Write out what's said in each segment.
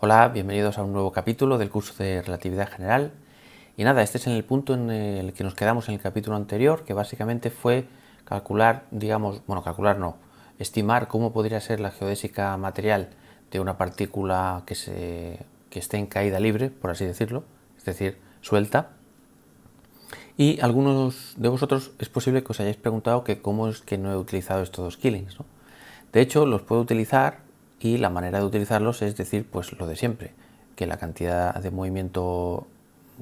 Hola, bienvenidos a un nuevo capítulo del curso de Relatividad General. Y nada, este es en el punto en el que nos quedamos en el capítulo anterior, que básicamente fue calcular, digamos, bueno, calcular no, estimar cómo podría ser la geodésica material de una partícula que, se, que esté en caída libre, por así decirlo, es decir, suelta, y algunos de vosotros es posible que os hayáis preguntado que cómo es que no he utilizado estos dos killings. De hecho, los puedo utilizar y la manera de utilizarlos es decir, pues lo de siempre, que la cantidad de movimiento,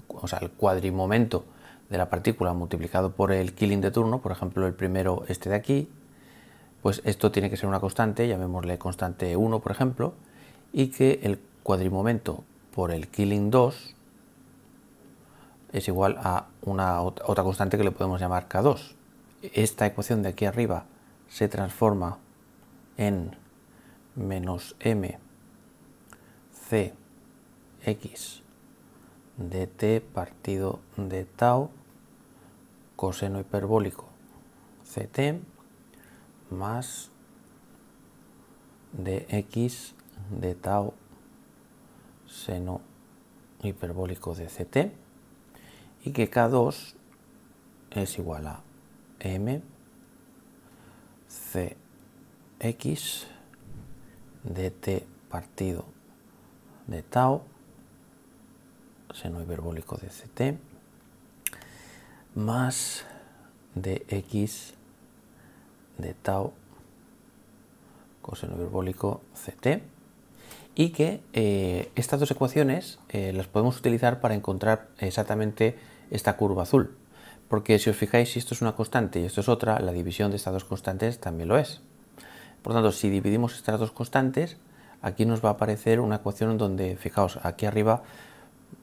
o sea, el cuadrimomento de la partícula multiplicado por el killing de turno, por ejemplo, el primero este de aquí, pues esto tiene que ser una constante, llamémosle constante 1, por ejemplo, y que el cuadrimomento por el killing 2 es igual a una otra constante que le podemos llamar K2. Esta ecuación de aquí arriba se transforma en menos m c x dt partido de tau coseno hiperbólico ct más dx de tau seno hiperbólico de ct y que K2 es igual a M x dt partido de tau seno hiperbólico de ct más dx de tau coseno hiperbólico ct y que eh, estas dos ecuaciones eh, las podemos utilizar para encontrar exactamente esta curva azul. Porque si os fijáis, si esto es una constante y esto es otra, la división de estas dos constantes también lo es. Por tanto, si dividimos estas dos constantes, aquí nos va a aparecer una ecuación donde, fijaos, aquí arriba,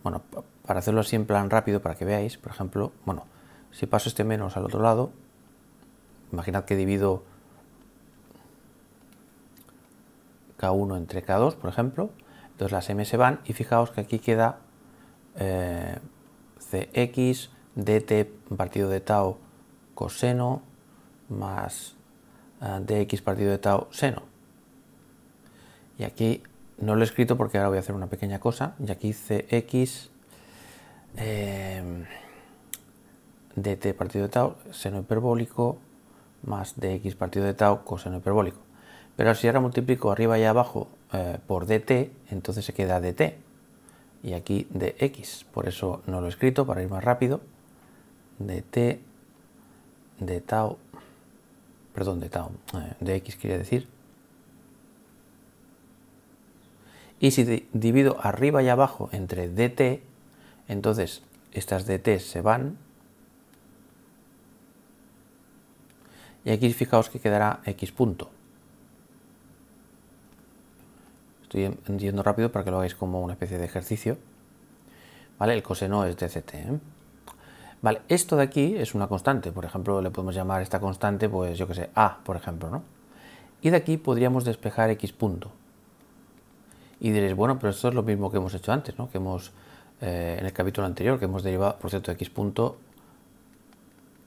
bueno, para hacerlo así en plan rápido, para que veáis, por ejemplo, bueno, si paso este menos al otro lado, imaginad que divido K1 entre K2, por ejemplo, entonces las M se van y fijaos que aquí queda... Eh, cx dt partido de tau coseno más eh, dx partido de tau seno. Y aquí no lo he escrito porque ahora voy a hacer una pequeña cosa. Y aquí cx em, dt partido de tau seno hiperbólico más dx partido de tau coseno hiperbólico. Pero si ahora multiplico arriba y abajo eh, por dt, entonces se queda dt y aquí de x. Por eso no lo he escrito, para ir más rápido. dt, de tau, perdón, de tau, eh, de x quería decir. Y si divido arriba y abajo entre dt, entonces estas dt se van. Y aquí fijaos que quedará x punto. estoy yendo rápido para que lo hagáis como una especie de ejercicio. ¿Vale? El coseno es de ¿eh? Vale, esto de aquí es una constante. Por ejemplo, le podemos llamar esta constante, pues yo que sé, a, por ejemplo, ¿no? Y de aquí podríamos despejar x punto. Y diréis, bueno, pero esto es lo mismo que hemos hecho antes, ¿no? Que hemos, eh, en el capítulo anterior, que hemos derivado, por cierto, x punto,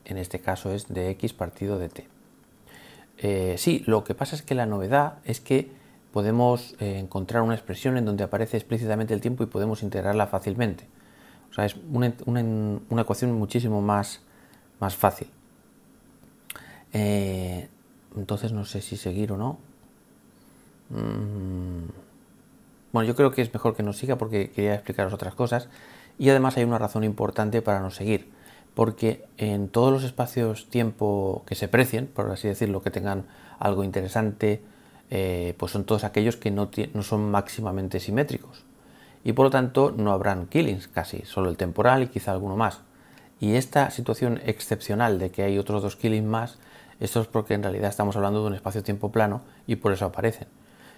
en este caso es de x partido de t. Eh, sí, lo que pasa es que la novedad es que podemos eh, encontrar una expresión en donde aparece explícitamente el tiempo y podemos integrarla fácilmente. O sea, es una, ecuación muchísimo más, más fácil. Eh, entonces no sé si seguir o no. Mm. Bueno, yo creo que es mejor que nos siga porque quería explicaros otras cosas. Y además hay una razón importante para no seguir. Porque en todos los espacios-tiempo que se precien, por así decirlo, que tengan algo interesante, eh, pues son todos aquellos que no, son máximamente simétricos. Y por lo tanto no habrán killings casi, solo el temporal y quizá alguno más. Y esta situación excepcional de que hay otros dos killings más, esto es porque en realidad estamos hablando de un espacio-tiempo plano y por eso aparecen.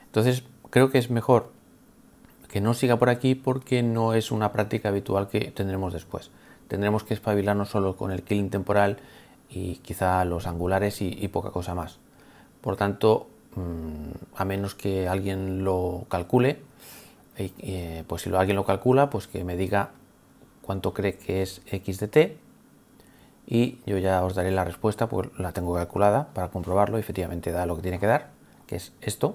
Entonces creo que es mejor que no siga por aquí porque no es una práctica habitual que tendremos después. Tendremos que espabilarnos solo con el killing temporal y quizá los angulares y poca cosa más. Por tanto, Mm, a menos que alguien lo calcule, eh, pues si alguien lo calcula, pues que me diga cuánto cree que es x de t y yo ya os daré la respuesta, pues la tengo calculada para comprobarlo, efectivamente da lo que tiene que dar, que es esto,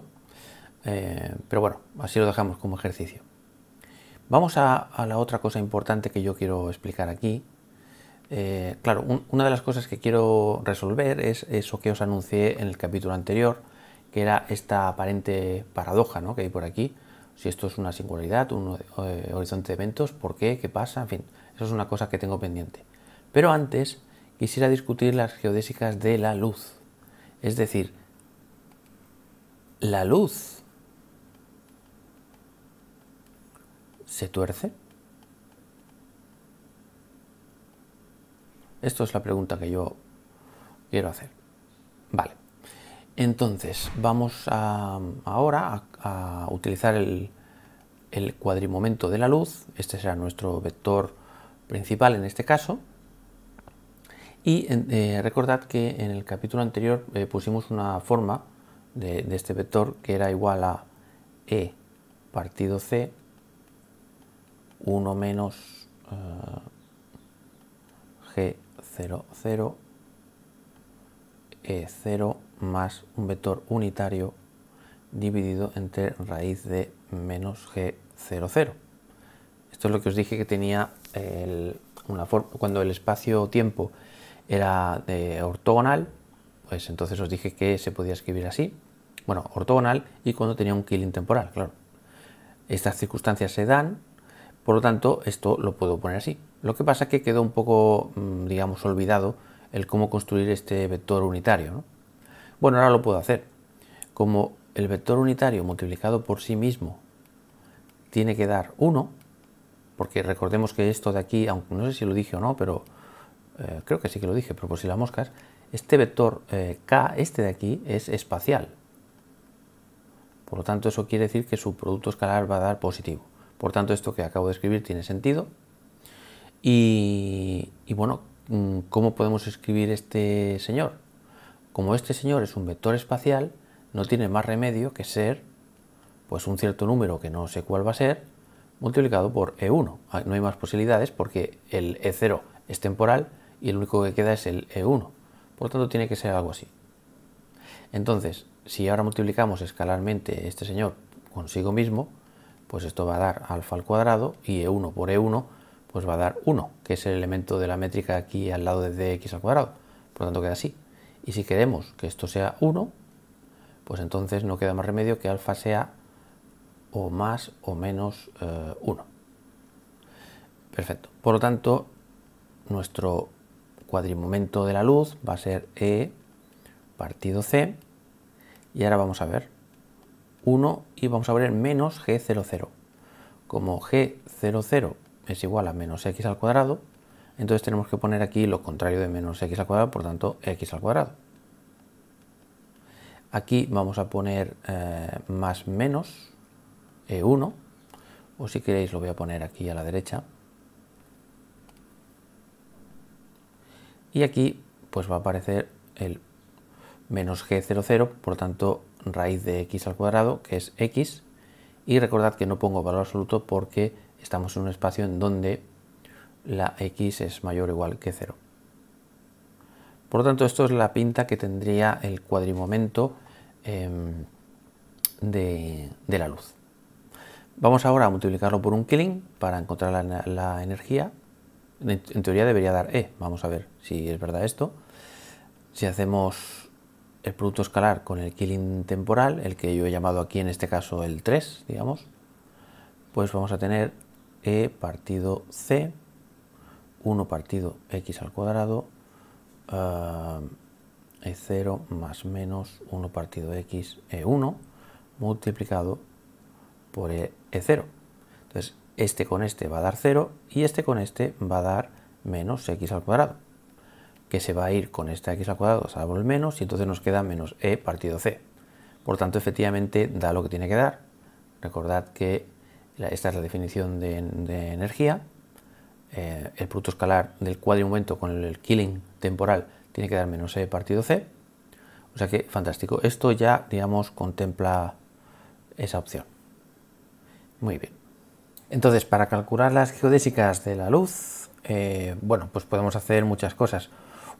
eh, pero bueno, así lo dejamos como ejercicio. Vamos a, la otra cosa importante que yo quiero explicar aquí. Eh, claro, una de las cosas que quiero resolver es eso que os anuncié en el capítulo anterior, que era esta aparente paradoja que hay por aquí. Si esto es una singularidad, un eh, horizonte de eventos, ¿por qué? ¿Qué pasa? En fin, eso es una cosa que tengo pendiente. Pero antes quisiera discutir las geodésicas de la luz. Es decir, la luz se tuerce. Esto es la pregunta que yo quiero hacer. Vale. Entonces, vamos ahora a, utilizar el, cuadrimomento de la luz, este será nuestro vector principal en este caso, y eh, recordad que en el capítulo anterior eh, pusimos una forma de, este vector que era igual a E partido C, 1 menos eh, G00, E0, más un vector unitario dividido entre raíz de menos g00. Esto es lo que os dije que tenía una forma, cuando el espacio-tiempo era de eh, ortogonal, pues entonces os dije que se podía escribir así, bueno, ortogonal y cuando tenía un killing temporal, claro. Estas circunstancias se dan, por lo tanto esto lo puedo poner así. Lo que pasa es que quedó un poco, mm, digamos, olvidado el cómo construir este vector unitario, ¿no? Bueno, ahora lo puedo hacer. Como el vector unitario multiplicado por sí mismo tiene que dar 1, porque recordemos que esto de aquí, aunque no sé si lo dije o no, pero eh, creo que sí que lo dije, pero por si las moscas, este vector eh, k, este de aquí, es espacial. Por lo tanto, eso quiere decir que su producto escalar va a dar positivo. Por tanto, esto que acabo de escribir tiene sentido. y bueno, mm, ¿cómo podemos escribir este señor? como este señor es un vector espacial, no tiene más remedio que ser pues un cierto número que no sé cuál va a ser, multiplicado por E1. Ah, no hay más posibilidades porque el E0 es temporal y el único que queda es el E1. Por lo tanto, tiene que ser algo así. Entonces, si ahora multiplicamos escalarmente este señor consigo mismo, pues esto va a dar alfa al cuadrado y E1 por E1 pues va a dar 1, que es el elemento de la métrica aquí al lado de dx al cuadrado. Por lo tanto, queda así. Y si queremos que esto sea 1, pues entonces no queda más remedio que alfa sea o más o menos 1. Eh, Perfecto. Por lo tanto, nuestro cuadrimomento de la luz va a ser E partido C. Y ahora vamos a ver 1 y vamos a ver menos G00. Como G00 es igual a menos X al cuadrado, entonces tenemos que poner aquí lo contrario de menos x al cuadrado, por tanto x al cuadrado. Aquí vamos a poner eh, más menos e1, o si queréis lo voy a poner aquí a la derecha. Y aquí pues va a aparecer el menos g00, por tanto raíz de x al cuadrado, que es x. Y recordad que no pongo valor absoluto porque estamos en un espacio en donde la x es mayor o igual que 0. Por lo tanto, esto es la pinta que tendría el cuadrimomento em, de, la luz. Vamos ahora a multiplicarlo por un Killing para encontrar la, energía. En, teoría debería dar E. Vamos a ver si es verdad esto. Si hacemos el producto escalar con el Killing temporal, el que yo he llamado aquí en este caso el 3, digamos, pues vamos a tener E partido C 1 partido x al cuadrado eh, e es 0 más menos 1 partido x e1 multiplicado por e0. E entonces, este con este va a dar 0 y este con este va a dar menos x al cuadrado, que se va a ir con este x al cuadrado, salvo el menos, y entonces nos queda menos e partido c. Por tanto, efectivamente da lo que tiene que dar. Recordad que esta es la definición de, de energía eh, el producto escalar del cuadrimomento con el killing temporal tiene que dar menos E partido C. O sea que fantástico. Esto ya, digamos, contempla esa opción. Muy bien. Entonces, para calcular las geodésicas de la luz, eh, bueno, pues podemos hacer muchas cosas.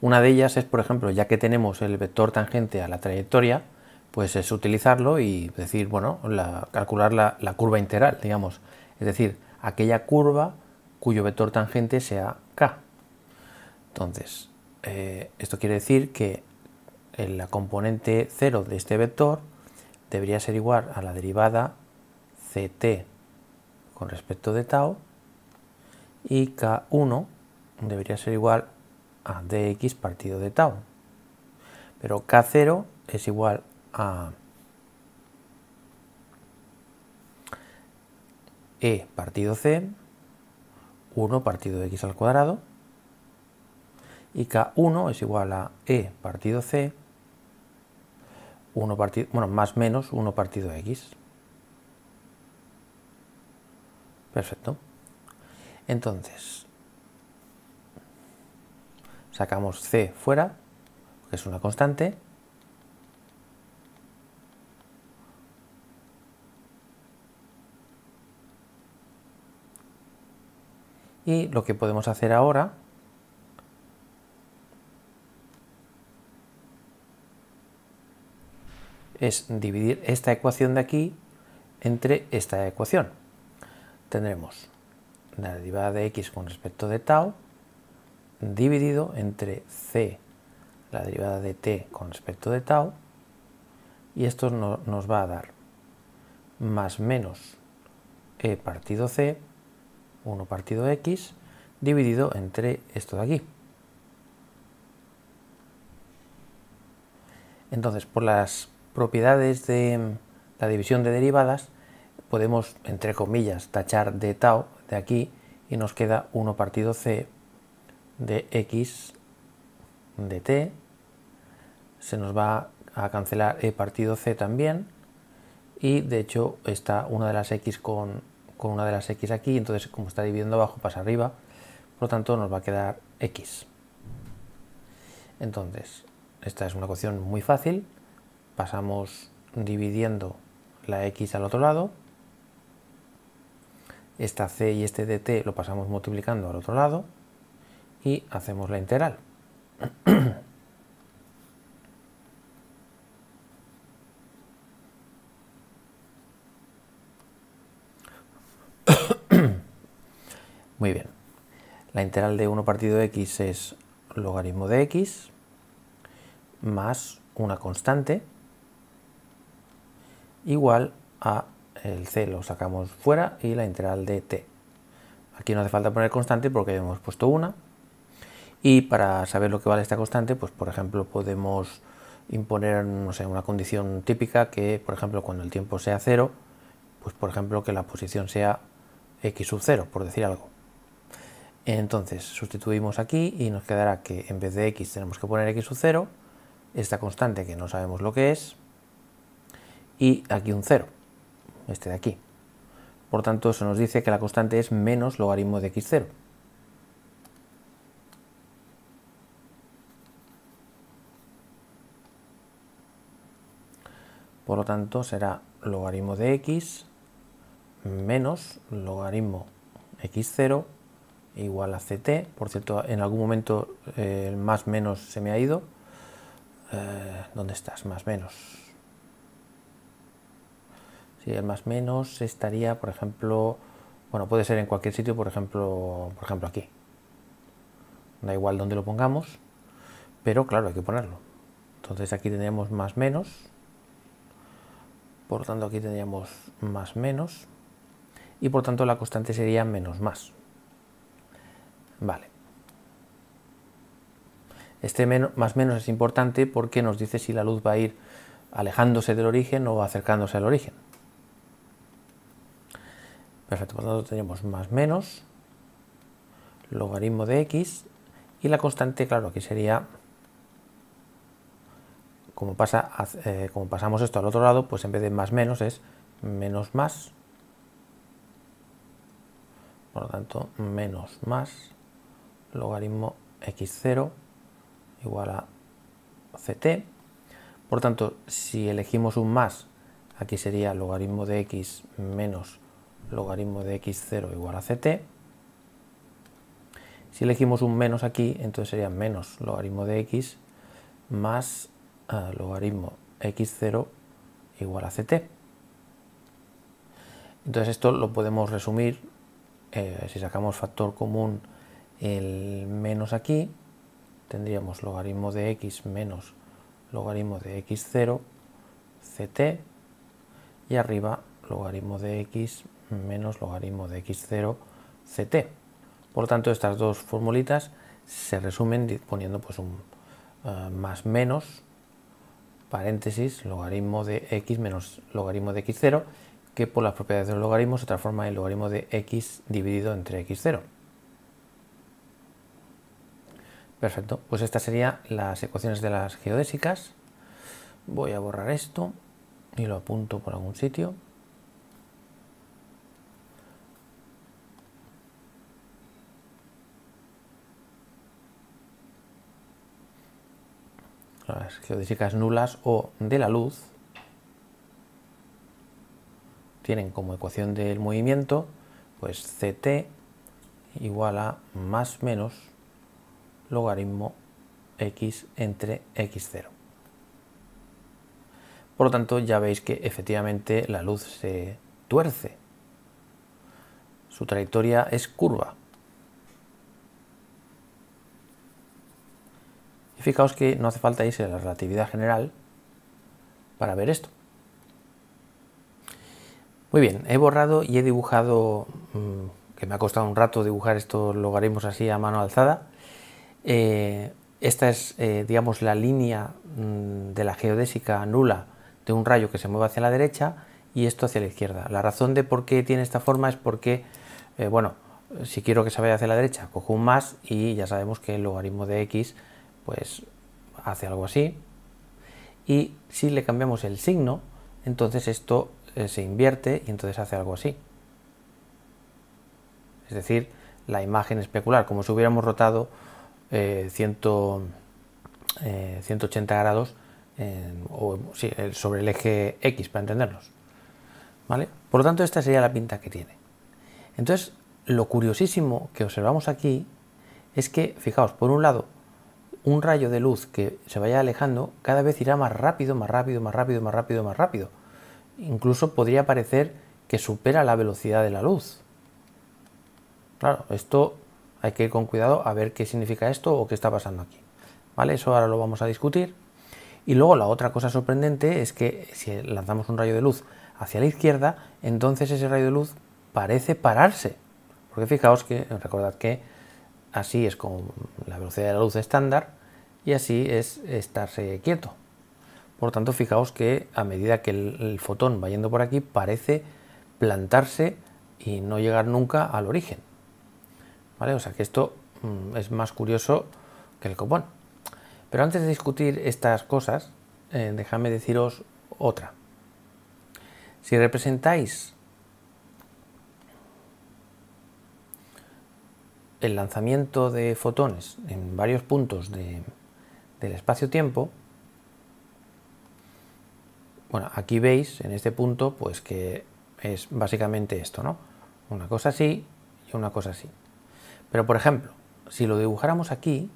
Una de ellas es, por ejemplo, ya que tenemos el vector tangente a la trayectoria, pues es utilizarlo y decir, bueno, la, calcular la, la curva integral, digamos. Es decir, aquella curva cuyo vector tangente sea k. Entonces, eh, esto quiere decir que la componente 0 de este vector debería ser igual a la derivada ct con respecto de tau y k1 debería ser igual a dx partido de tau. Pero k0 es igual a e partido c 1 partido de x al cuadrado y k1 es igual a e partido c 1 partido, bueno, más menos 1 partido x. Perfecto. Entonces, sacamos c fuera, que es una constante, Y lo que podemos hacer ahora es dividir esta ecuación de aquí entre esta ecuación. Tendremos la derivada de x con respecto de tau dividido entre c, la derivada de t con respecto de tau, y esto nos va a dar más menos e partido c 1 partido x dividido entre esto de aquí. Entonces, por las propiedades de la división de derivadas, podemos, entre comillas, tachar de tau de aquí y nos queda 1 partido c de x de t. Se nos va a cancelar e partido c también. Y de hecho está una de las x con con una de las x aquí, entonces como está dividiendo abajo pasa arriba, por lo tanto nos va a quedar x. Entonces, esta es una ecuación muy fácil, pasamos dividiendo la x al otro lado, esta c y este dt lo pasamos multiplicando al otro lado y hacemos la integral. Muy bien. La integral de 1 partido de x es logaritmo de x más una constante igual a el c lo sacamos fuera y la integral de t. Aquí no hace falta poner constante porque hemos puesto una. Y para saber lo que vale esta constante, pues por ejemplo podemos imponer no una condición típica que, por ejemplo, cuando el tiempo sea cero, pues por ejemplo que la posición sea x sub 0, por decir algo. Entonces sustituimos aquí y nos quedará que en vez de x tenemos que poner x sub 0, esta constante que no sabemos lo que es, y aquí un 0, este de aquí. Por tanto, eso nos dice que la constante es menos logaritmo de x0. Por lo tanto, será logaritmo de x menos logaritmo x0 igual a CT, por cierto, en algún momento eh, el más menos se me ha ido. Eh, ¿Dónde estás? Más menos. Si el más menos estaría, por ejemplo, bueno, puede ser en cualquier sitio, por ejemplo, por ejemplo aquí. Da igual dónde lo pongamos, pero claro, hay que ponerlo. Entonces aquí tendríamos más menos, por tanto aquí tendríamos más menos, y por tanto la constante sería menos más. Vale. Este más menos es importante porque nos dice si la luz va a ir alejándose del origen o acercándose al origen. Perfecto, por lo tanto tenemos más menos, logaritmo de x y la constante, claro, aquí sería, como, pasa, eh, como pasamos esto al otro lado, pues en vez de más menos es menos más, por lo tanto menos más logaritmo x0 igual a ct. Por tanto, si elegimos un más, aquí sería logaritmo de x menos logaritmo de x0 igual a ct. Si elegimos un menos aquí, entonces sería menos logaritmo de x más eh, logaritmo x0 igual a ct. Entonces esto lo podemos resumir, eh, si sacamos factor común el menos aquí, tendríamos logaritmo de x menos logaritmo de x0, ct, y arriba logaritmo de x menos logaritmo de x0, ct. Por tanto, estas dos formulitas se resumen poniendo pues un eh, más menos, paréntesis, logaritmo de x menos logaritmo de x0, que por las propiedades del logaritmo se transforma en logaritmo de x dividido entre x0. Perfecto, pues estas serían las ecuaciones de las geodésicas. Voy a borrar esto y lo apunto por algún sitio. Las geodésicas nulas o de la luz tienen como ecuación del movimiento pues ct igual a más menos logaritmo x entre x0. Por lo tanto, ya veis que efectivamente la luz se tuerce. Su trayectoria es curva. Y fijaos que no hace falta irse a la relatividad general para ver esto. Muy bien, he borrado y he dibujado, mm, que me ha costado un rato dibujar estos logaritmos así a mano alzada, eh, esta es, eh, digamos, la línea mm, de la geodésica nula de un rayo que se mueve hacia la derecha y esto hacia la izquierda. La razón de por qué tiene esta forma es porque, eh, bueno, si quiero que se vaya hacia la derecha, cojo un más y ya sabemos que el logaritmo de x, pues, hace algo así. Y si le cambiamos el signo, entonces esto se invierte y entonces hace algo así. Es decir, la imagen especular, como si hubiéramos rotado 180 eh, eh, grados sobre el eje X, para entenderlos. ¿Vale? Por lo tanto, esta sería la pinta que tiene. Entonces, lo curiosísimo que observamos aquí es que, fijaos, por un lado, un rayo de luz que se vaya alejando cada vez irá más rápido, más rápido, más rápido, más rápido, más rápido. Incluso podría parecer que supera la velocidad de la luz. Claro, esto hay que ir con cuidado a ver qué significa esto o qué está pasando aquí. ¿Vale? Eso ahora lo vamos a discutir. Y luego la otra cosa sorprendente es que si lanzamos un rayo de luz hacia la izquierda, entonces ese rayo de luz parece pararse. Porque fijaos que, recordad que así es con la velocidad de la luz estándar y así es estarse quieto. Por tanto, fijaos que a medida que el fotón va yendo por aquí, parece plantarse y no llegar nunca al origen. O sea que esto mm, es más curioso que el copón. Pero antes de discutir estas cosas, eh, déjame deciros otra. Si representáis el lanzamiento de fotones en varios puntos del espacio-tiempo, bueno, aquí veis en este punto pues que es básicamente esto, ¿no? Una cosa así y una cosa así. Pero por ejemplo, si lo dibujáramos aquí,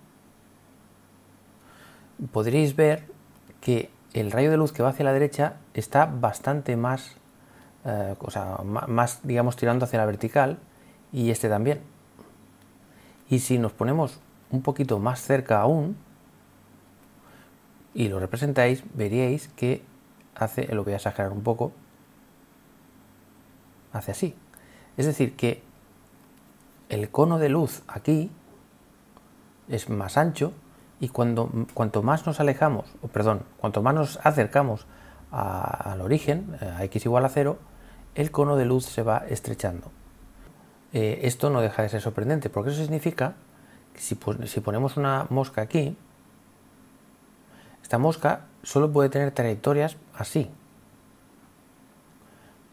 podríais ver que el rayo de luz que va hacia la derecha está bastante más, eh, o sea, más, digamos, tirando hacia la vertical y este también. Y si nos ponemos un poquito más cerca aún y lo representáis, veríais que hace, lo voy a exagerar un poco, hace así. Es decir, que el cono de luz aquí es más ancho y cuando, cuanto más nos alejamos, o perdón, cuanto más nos acercamos al origen, eh, a x igual a cero el cono de luz se va estrechando. Eh, esto no deja de ser sorprendente, porque eso significa que si, si ponemos una mosca aquí, esta mosca solo puede tener trayectorias así,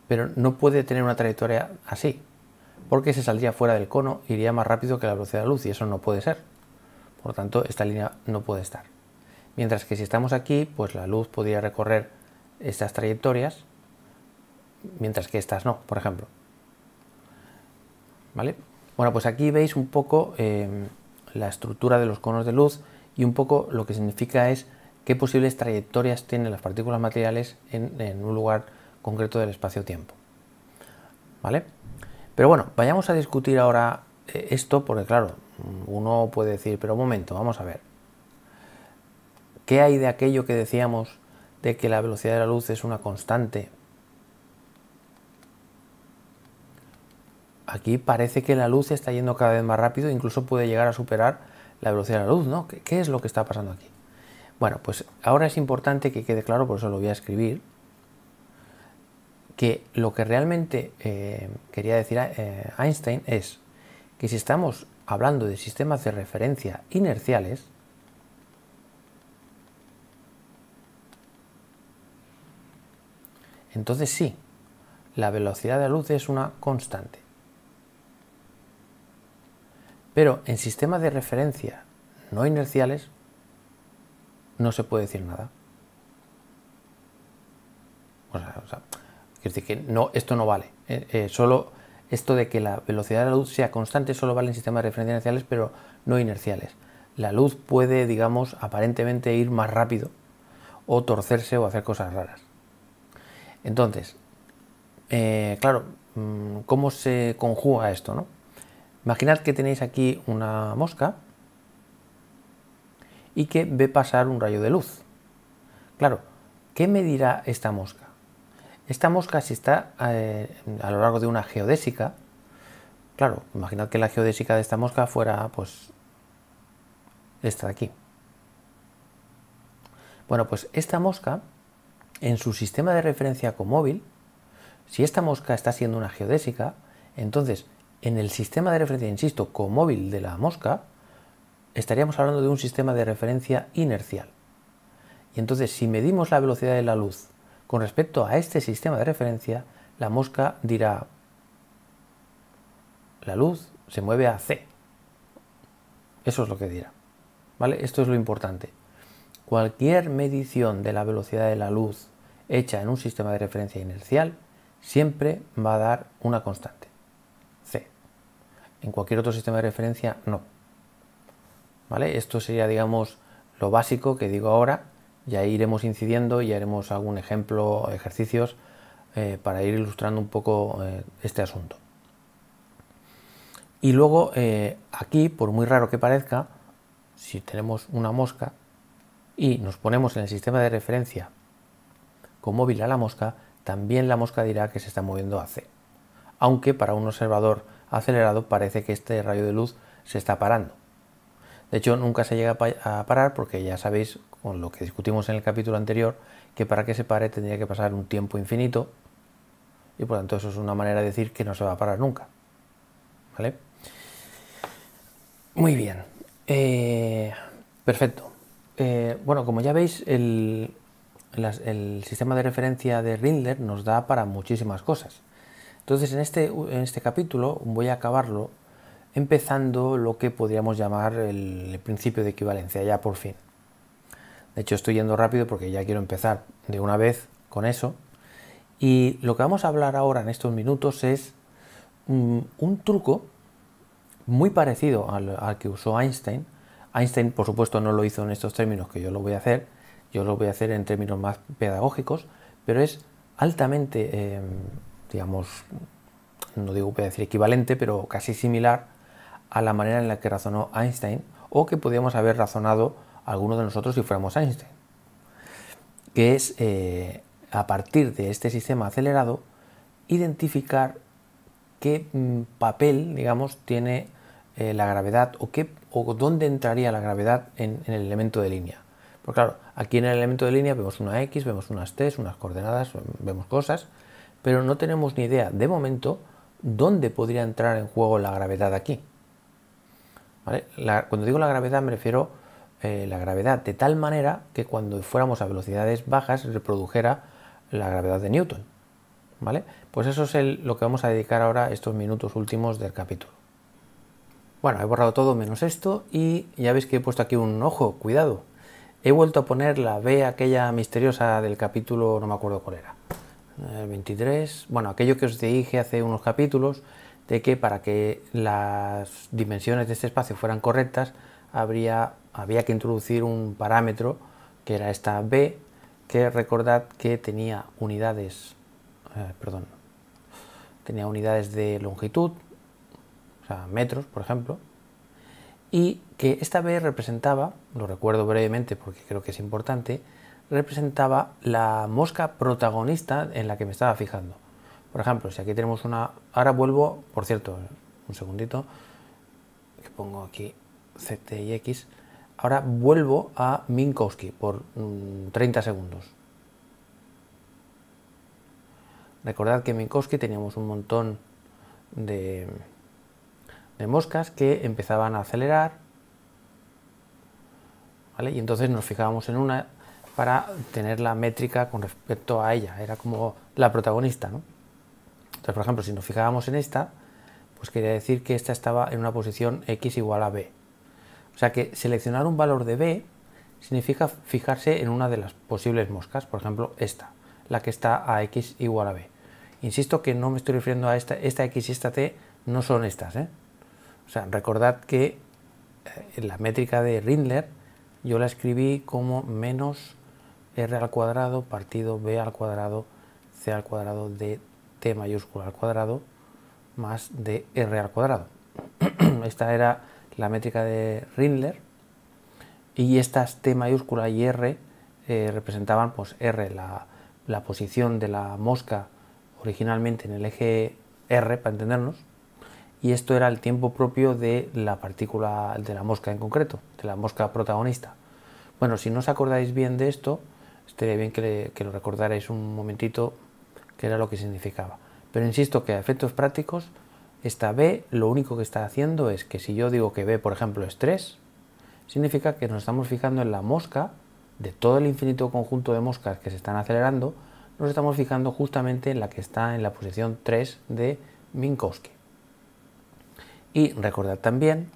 pero no puede tener una trayectoria así, porque se saldría fuera del cono iría más rápido que la velocidad de la luz y eso no puede ser. Por lo tanto, esta línea no puede estar. Mientras que si estamos aquí, pues la luz podría recorrer estas trayectorias, mientras que estas no, por ejemplo. ¿Vale? Bueno, pues aquí veis un poco eh, la estructura de los conos de luz y un poco lo que significa es qué posibles trayectorias tienen las partículas materiales en, en un lugar concreto del espacio-tiempo. ¿Vale? Pero bueno, vayamos a discutir ahora eh, esto porque claro, uno puede decir, pero un momento, vamos a ver. ¿Qué hay de aquello que decíamos de que la velocidad de la luz es una constante? Aquí parece que la luz está yendo cada vez más rápido, incluso puede llegar a superar la velocidad de la luz, ¿no? ¿Qué, qué es lo que está pasando aquí? Bueno, pues ahora es importante que quede claro, por eso lo voy a escribir, que lo que realmente eh, quería decir eh, Einstein es que si estamos hablando de sistemas de referencia inerciales, entonces sí, la velocidad de la luz es una constante. Pero en sistemas de referencia no inerciales no se puede decir nada. o sea es decir, que no, esto no vale. Eh, eh, solo esto de que la velocidad de la luz sea constante solo vale en sistemas de referencia inerciales, pero no inerciales. La luz puede, digamos, aparentemente ir más rápido o torcerse o hacer cosas raras. Entonces, eh, claro, mm, ¿cómo se conjuga esto? No? Imaginad que tenéis aquí una mosca y que ve pasar un rayo de luz. Claro, ¿qué medirá esta mosca? Esta mosca, si está eh, a lo largo de una geodésica, claro, imaginad que la geodésica de esta mosca fuera, pues, esta de aquí. Bueno, pues esta mosca, en su sistema de referencia comóvil, si esta mosca está siendo una geodésica, entonces en el sistema de referencia, insisto, comóvil de la mosca, estaríamos hablando de un sistema de referencia inercial. Y entonces si medimos la velocidad de la luz con respecto a este sistema de referencia, la mosca dirá, la luz se mueve a C. Eso es lo que dirá. ¿Vale? Esto es lo importante. Cualquier medición de la velocidad de la luz hecha en un sistema de referencia inercial siempre va a dar una constante, C. En cualquier otro sistema de referencia, no. ¿Vale? Esto sería, digamos, lo básico que digo ahora ya iremos incidiendo y haremos algún ejemplo, ejercicios eh, para ir ilustrando un poco eh, este asunto. Y luego eh, aquí, por muy raro que parezca, si tenemos una mosca y nos ponemos en el sistema de referencia con móvil a la mosca, también la mosca dirá que se está moviendo a C. Aunque para un observador acelerado parece que este rayo de luz se está parando. De hecho, nunca se llega a parar porque ya sabéis con lo que discutimos en el capítulo anterior, que para que se pare tendría que pasar un tiempo infinito y por lo tanto eso es una manera de decir que no se va a parar nunca. ¿Vale? Muy bien. Eh, perfecto. Eh, bueno, como ya veis, el, el, sistema de referencia de Rindler nos da para muchísimas cosas. Entonces, en este, en este capítulo voy a acabarlo empezando lo que podríamos llamar el principio de equivalencia, ya por fin. De hecho, estoy yendo rápido porque ya quiero empezar de una vez con eso. Y lo que vamos a hablar ahora en estos minutos es mm, un truco muy parecido al, que usó Einstein. Einstein, por supuesto, no lo hizo en estos términos que yo lo voy a hacer. Yo lo voy a hacer en términos más pedagógicos, pero es altamente, eh, digamos, no digo voy decir equivalente, pero casi similar a la manera en la que razonó Einstein o que podíamos haber razonado alguno de nosotros si fuéramos Einstein, que es eh, a partir de este sistema acelerado identificar qué mm, papel, digamos, tiene eh, la gravedad o, qué, o dónde entraría la gravedad en, el elemento de línea. Porque claro, aquí en el elemento de línea vemos una X, vemos unas T, unas coordenadas, vemos cosas, pero no tenemos ni idea de momento dónde podría entrar en juego la gravedad aquí. cuando digo la gravedad me refiero eh, la gravedad de tal manera que cuando fuéramos a velocidades bajas reprodujera la gravedad de Newton. ¿Vale? Pues eso es lo que vamos a dedicar ahora estos minutos últimos del capítulo. Bueno, he borrado todo menos esto y ya veis que he puesto aquí un ojo, cuidado. He vuelto a poner la B aquella misteriosa del capítulo, no me acuerdo cuál era. El 23, bueno, aquello que os dije hace unos capítulos, de que para que las dimensiones de este espacio fueran correctas, habría había que introducir un parámetro que era esta B, que recordad que tenía unidades, eh, perdón, tenía unidades de longitud, o sea, metros, por ejemplo, y que esta B representaba, lo recuerdo brevemente porque creo que es importante, representaba la mosca protagonista en la que me estaba fijando. Por ejemplo, si aquí tenemos una... Ahora vuelvo, por cierto, un segundito, que pongo aquí z y X. Ahora vuelvo a Minkowski por 30 mm, segundos. Recordad que en Minkowski teníamos un montón de, moscas que empezaban a acelerar. Y entonces nos fijábamos en una para tener la métrica con respecto a ella. Era como la protagonista. ¿no? Entonces, por ejemplo, si nos fijábamos en esta, pues quería decir que esta estaba en una posición x igual a b. O sea que seleccionar un valor de B significa fijarse en una de las posibles moscas, por ejemplo esta, la que está a x igual a b. Insisto que no me estoy refiriendo a esta, esta x y esta t no son estas. ¿eh? O sea, recordad que eh, la métrica de Rindler yo la escribí como menos r al cuadrado partido b al cuadrado c al cuadrado de t mayúscula al cuadrado más de r al cuadrado. Esta era la métrica de Rindler, y estas T mayúscula y R eh, representaban pues R, la, posición de la mosca originalmente en el eje R, para entendernos, y esto era el tiempo propio de la partícula, de la mosca en concreto, de la mosca protagonista. Bueno, si no os acordáis bien de esto, estaría bien que, lo recordarais un momentito, que era lo que significaba. Pero insisto que a efectos prácticos esta B lo único que está haciendo es que si yo digo que B, por ejemplo, es 3, significa que nos estamos fijando en la mosca, de todo el infinito conjunto de moscas que se están acelerando, nos estamos fijando justamente en la que está en la posición 3 de Minkowski. Y recordad también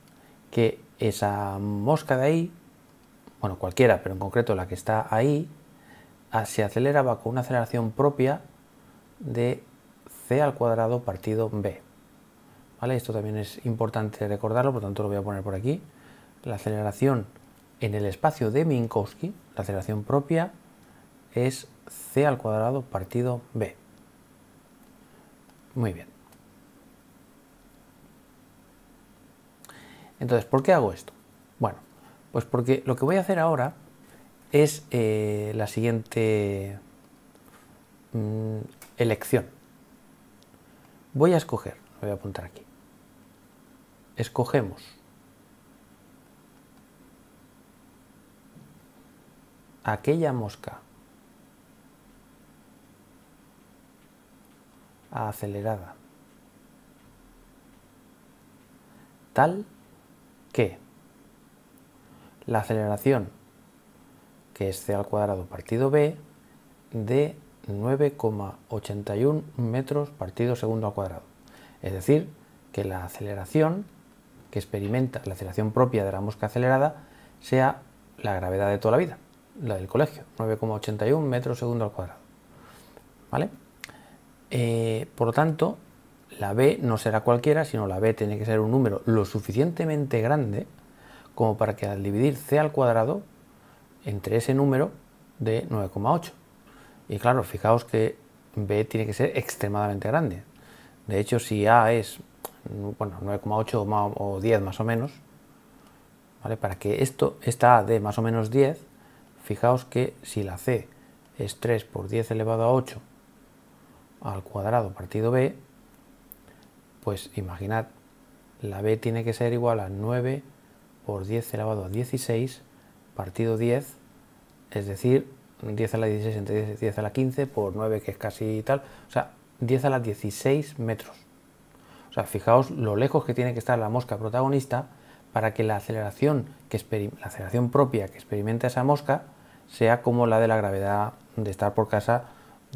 que esa mosca de ahí, bueno, cualquiera, pero en concreto la que está ahí, ah, se aceleraba con una aceleración propia de c al cuadrado partido b. Esto también es importante recordarlo, por lo tanto lo voy a poner por aquí. La aceleración en el espacio de Minkowski, la aceleración propia, es c al cuadrado partido b. Muy bien. Entonces, ¿por qué hago esto? Bueno, pues porque lo que voy a hacer ahora es eh, la siguiente mm, elección. Voy a escoger, lo voy a apuntar aquí, escogemos. Aquella mosca acelerada. Tal que la aceleración, que es C al cuadrado partido B, de 9,81 metros partido segundo al cuadrado. Es decir, que la aceleración que experimenta la aceleración propia de la mosca acelerada sea la gravedad de toda la vida, la del colegio, 9,81 metros segundo al cuadrado. ¿Vale? Eh, por lo tanto, la B no será cualquiera, sino la B tiene que ser un número lo suficientemente grande como para que al dividir C al cuadrado entre ese número de 9,8. Y claro, fijaos que B tiene que ser extremadamente grande. De hecho, si A es bueno, 9,8 o 10 más o menos, ¿vale? Para que esto, esta A de más o menos 10, fijaos que si la C es 3 por 10 elevado a 8 al cuadrado partido B, pues imaginad, la B tiene que ser igual a 9 por 10 elevado a 16 partido 10, es decir, 10 a la 16 entre 10, a la 15 por 9 que es casi tal, o sea, 10 a la 16 metros fijaos lo lejos que tiene que estar la mosca protagonista para que la aceleración, que la aceleración propia que experimenta esa mosca sea como la de la gravedad de estar por casa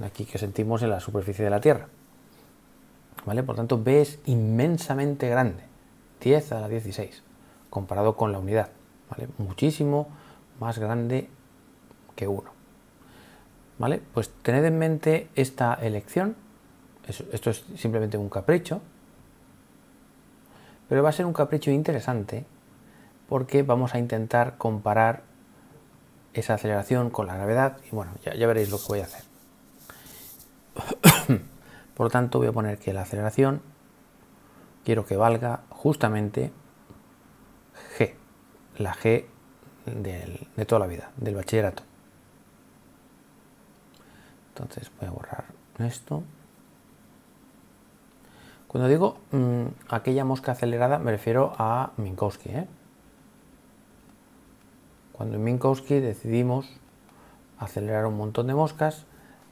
aquí que sentimos en la superficie de la Tierra. ¿Vale? Por tanto, B es inmensamente grande, 10 a la 16, comparado con la unidad. ¿Vale? Muchísimo más grande que 1. ¿Vale? Pues tened en mente esta elección, esto es simplemente un capricho, pero va a ser un capricho interesante porque vamos a intentar comparar esa aceleración con la gravedad y bueno, ya, veréis lo que voy a hacer. Por lo tanto, voy a poner que la aceleración quiero que valga justamente G, la G de toda la vida, del bachillerato. Entonces voy a borrar esto. Cuando digo mm, aquella mosca acelerada me refiero a Minkowski. ¿eh? Cuando en Minkowski decidimos acelerar un montón de moscas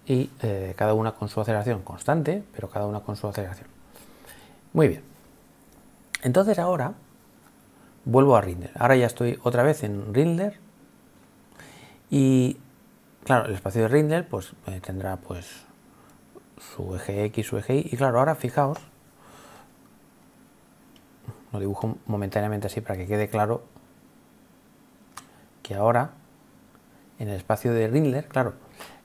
y eh, cada una con su aceleración constante, pero cada una con su aceleración. Muy bien. Entonces ahora vuelvo a Rindler. Ahora ya estoy otra vez en Rindler y claro, el espacio de Rinder pues eh, tendrá pues su eje X, su eje Y y claro, ahora fijaos lo dibujo momentáneamente así para que quede claro que ahora en el espacio de Rindler, claro,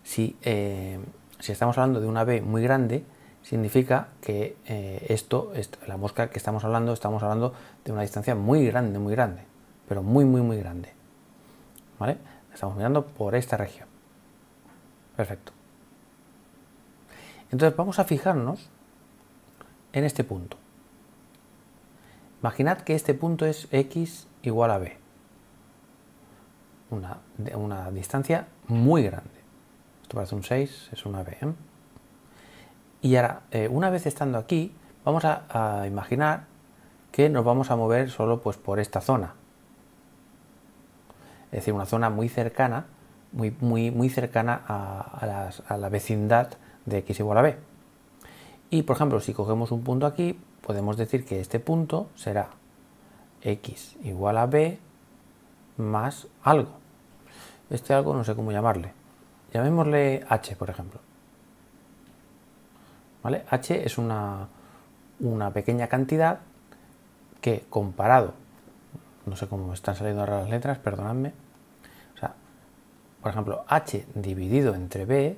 si, eh, estamos hablando de una B muy grande, significa que eh, esto, esto, la mosca que estamos hablando, estamos hablando de una distancia muy grande, muy grande, pero muy, muy, muy grande. ¿Vale? Estamos mirando por esta región. Perfecto. Entonces vamos a fijarnos en este punto. Imaginad que este punto es x igual a b. Una, una distancia muy grande. Esto parece un 6, es una b. ¿eh? Y ahora, eh, una vez estando aquí, vamos a, imaginar que nos vamos a mover solo pues, por esta zona. Es decir, una zona muy cercana, muy, muy, muy cercana a, a la vecindad de x igual a b. Y por ejemplo, si cogemos un punto aquí, podemos decir que este punto será x igual a b más algo. Este algo no sé cómo llamarle. Llamémosle h, por ejemplo. ¿Vale? h es una, una pequeña cantidad que comparado, no sé cómo me están saliendo ahora las letras, perdonadme, o sea, por ejemplo, h dividido entre b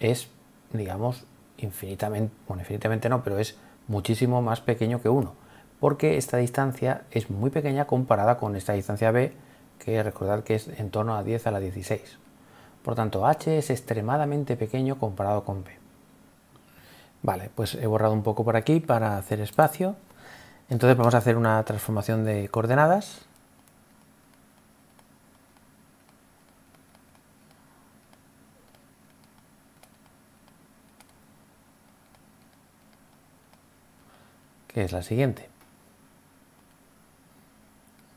es, digamos, infinitamente, bueno, infinitamente no, pero es muchísimo más pequeño que 1, porque esta distancia es muy pequeña comparada con esta distancia B, que recordad que es en torno a 10 a la 16. Por tanto, h es extremadamente pequeño comparado con b. Vale, pues he borrado un poco por aquí para hacer espacio. Entonces vamos a hacer una transformación de coordenadas. es la siguiente.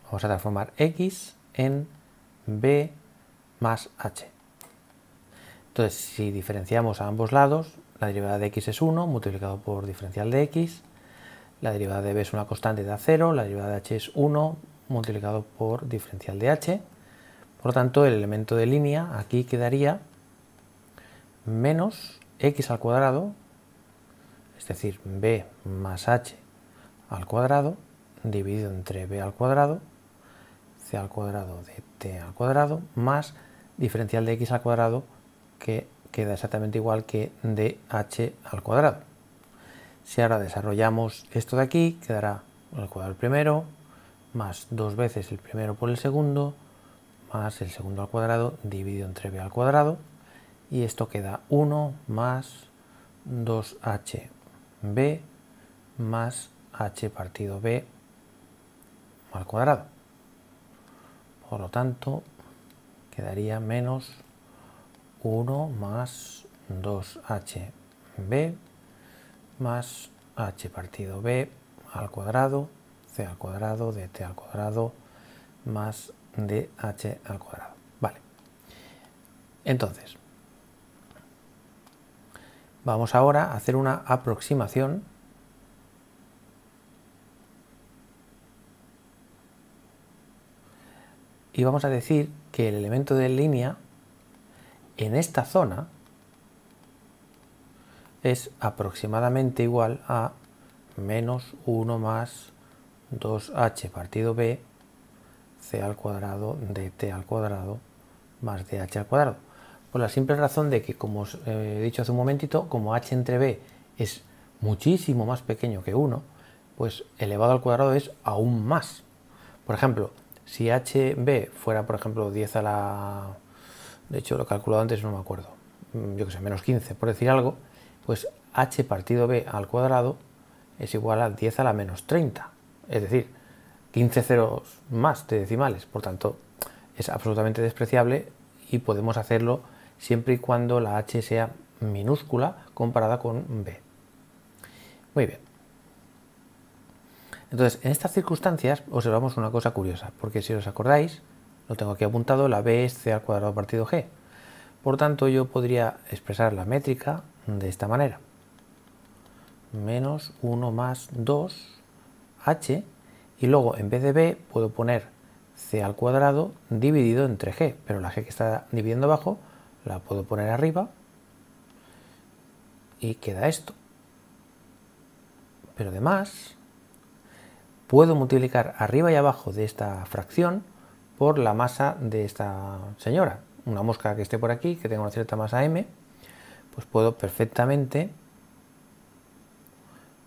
Vamos a transformar x en b más h. Entonces, si diferenciamos a ambos lados, la derivada de x es 1 multiplicado por diferencial de x, la derivada de b es una constante de 0, la derivada de h es 1 multiplicado por diferencial de h, por lo tanto el elemento de línea aquí quedaría menos x al cuadrado, es decir, b más h al cuadrado dividido entre b al cuadrado, c al cuadrado de t al cuadrado, más diferencial de x al cuadrado que queda exactamente igual que dh al cuadrado. Si ahora desarrollamos esto de aquí, quedará el cuadrado primero, más dos veces el primero por el segundo, más el segundo al cuadrado dividido entre b al cuadrado, y esto queda 1 más 2hb más h partido b al cuadrado. Por lo tanto, quedaría menos 1 más 2hb más h partido b al cuadrado, c al cuadrado, dt al cuadrado, más dh al cuadrado. Vale. Entonces, vamos ahora a hacer una aproximación y vamos a decir que el elemento de línea en esta zona es aproximadamente igual a menos 1 más 2h partido b c al cuadrado t al cuadrado más dh al cuadrado. Por la simple razón de que, como os eh, he dicho hace un momentito, como h entre b es muchísimo más pequeño que 1, pues elevado al cuadrado es aún más. Por ejemplo, si HB fuera, por ejemplo, 10 a la... De hecho, lo he calculado antes, no me acuerdo. Mm, yo que sé, menos 15, por decir algo. Pues H partido B al cuadrado es igual a 10 a la menos 30. Es decir, 15 ceros más de decimales. Por tanto, es absolutamente despreciable y podemos hacerlo siempre y cuando la H sea minúscula comparada con B. Muy bien. Entonces, en estas circunstancias observamos una cosa curiosa, porque si os acordáis, lo tengo aquí apuntado, la B es C al cuadrado partido G. Por tanto, yo podría expresar la métrica de esta manera. Menos 1 más 2 h y luego en vez de b puedo poner c al cuadrado dividido entre g, pero la g que está dividiendo abajo la puedo poner arriba y queda esto. Pero además puedo multiplicar arriba y abajo de esta fracción por la masa de esta señora. Una mosca que esté por aquí, que tenga una cierta masa m, pues puedo perfectamente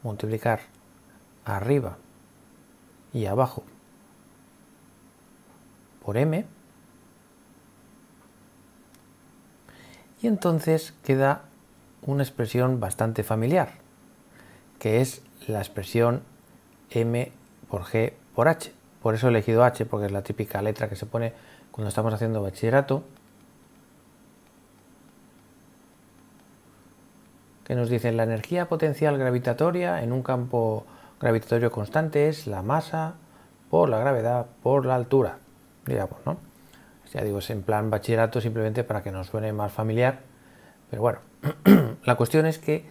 multiplicar arriba y abajo por m y entonces queda una expresión bastante familiar que es la expresión m por G por H. Por eso he elegido H, porque es la típica letra que se pone cuando estamos haciendo bachillerato. que nos dicen la energía potencial gravitatoria en un campo gravitatorio constante es la masa por la gravedad por la altura, digamos, ¿no? Ya digo, es en plan bachillerato simplemente para que nos suene más familiar, pero bueno, la cuestión es que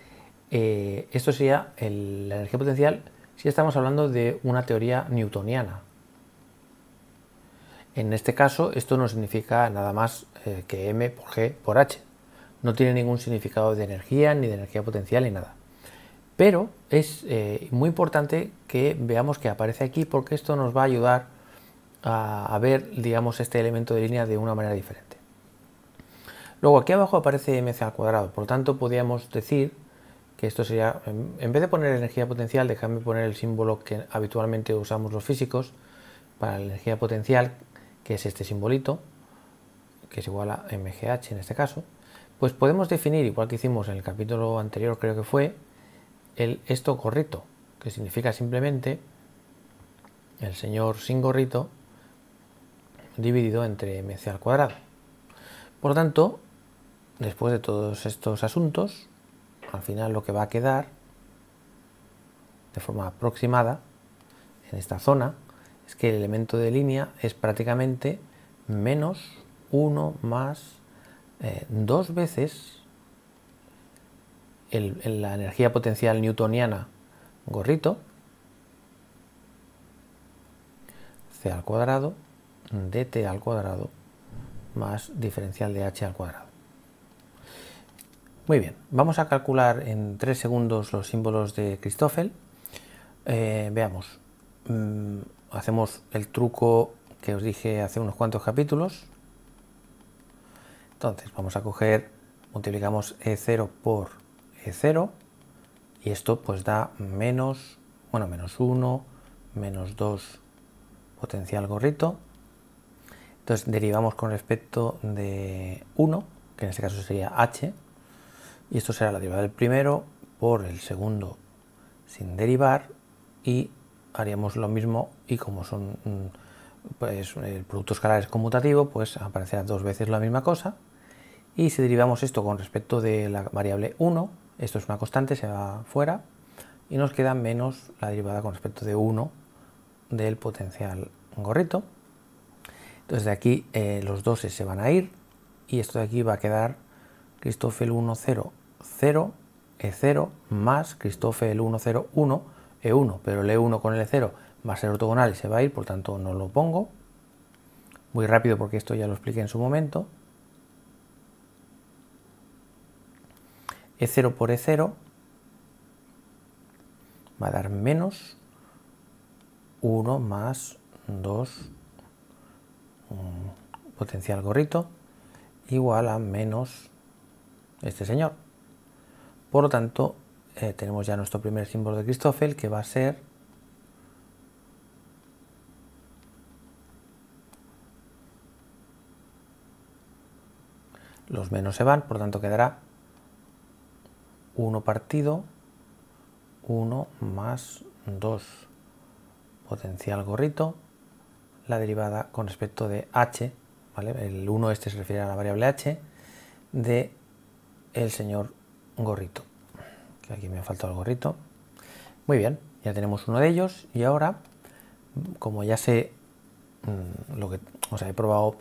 eh, esto sería la energía potencial si estamos hablando de una teoría newtoniana. En este caso, esto no significa nada más eh, que m por g por h. No tiene ningún significado de energía, ni de energía potencial, ni nada. Pero es eh, muy importante que veamos que aparece aquí porque esto nos va a ayudar a, a ver, digamos, este elemento de línea de una manera diferente. Luego aquí abajo aparece mc al cuadrado, por lo tanto podríamos decir esto sería, en vez de poner energía potencial, déjame poner el símbolo que habitualmente usamos los físicos para la energía potencial, que es este simbolito, que es igual a MGH en este caso, pues podemos definir, igual que hicimos en el capítulo anterior creo que fue, el esto gorrito, que significa simplemente el señor sin gorrito dividido entre MC al cuadrado. Por tanto, después de todos estos asuntos, al final lo que va a quedar de forma aproximada en esta zona es que el elemento de línea es prácticamente menos 1 más eh, dos veces la energía potencial newtoniana gorrito c al cuadrado dt al cuadrado más diferencial de h al cuadrado. Muy bien, vamos a calcular en tres segundos los símbolos de Christoffel. Eh, veamos, mm, hacemos el truco que os dije hace unos cuantos capítulos. Entonces vamos a coger, multiplicamos E0 por E0 y esto pues da menos, bueno, menos 1, menos 2 potencial gorrito. Entonces derivamos con respecto de 1, que en este caso sería H, y esto será la derivada del primero por el segundo sin derivar y haríamos lo mismo y como son mm, pues, el producto escalar es conmutativo pues aparecerá dos veces la misma cosa y si derivamos esto con respecto de la variable 1 esto es una constante se va fuera y nos queda menos la derivada con respecto de 1 del potencial gorrito entonces de aquí eh, los dos se van a ir y esto de aquí va a quedar 1, 0, 0, E0 más 0, 1, E1, pero el E1 con el E0 va a ser ortogonal y se va a ir, por tanto no lo pongo. Muy rápido porque esto ya lo expliqué en su momento. E0 por E0 va a dar menos 1 más 2 mm, potencial gorrito igual a menos este señor. Por lo tanto, eh, tenemos ya nuestro primer símbolo de Christoffel que va a ser los menos se van, por lo tanto quedará 1 partido 1 más 2 potencial gorrito la derivada con respecto de h, ¿vale? el 1 este se refiere a la variable h, de el señor gorrito. aquí me ha faltado el gorrito. Muy bien, ya tenemos uno de ellos y ahora, como ya sé mm, lo que, o sea, he probado,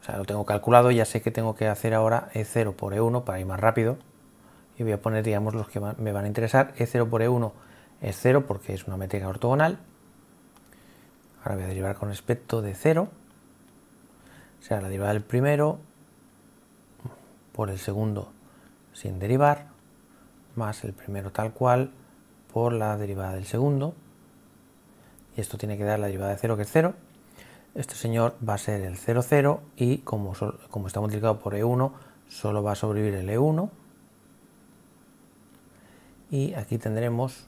o sea, lo tengo calculado, ya sé que tengo que hacer ahora E0 por E1 para ir más rápido y voy a poner, digamos, los que me van a interesar. E0 por E1 es 0 porque es una métrica ortogonal. Ahora voy a derivar con respecto de 0. O sea, la derivada del primero por el segundo sin derivar, más el primero tal cual por la derivada del segundo. Y esto tiene que dar la derivada de 0, que es 0. Este señor va a ser el 0, 0 y como, como está multiplicado por E1, solo va a sobrevivir el E1. Y aquí tendremos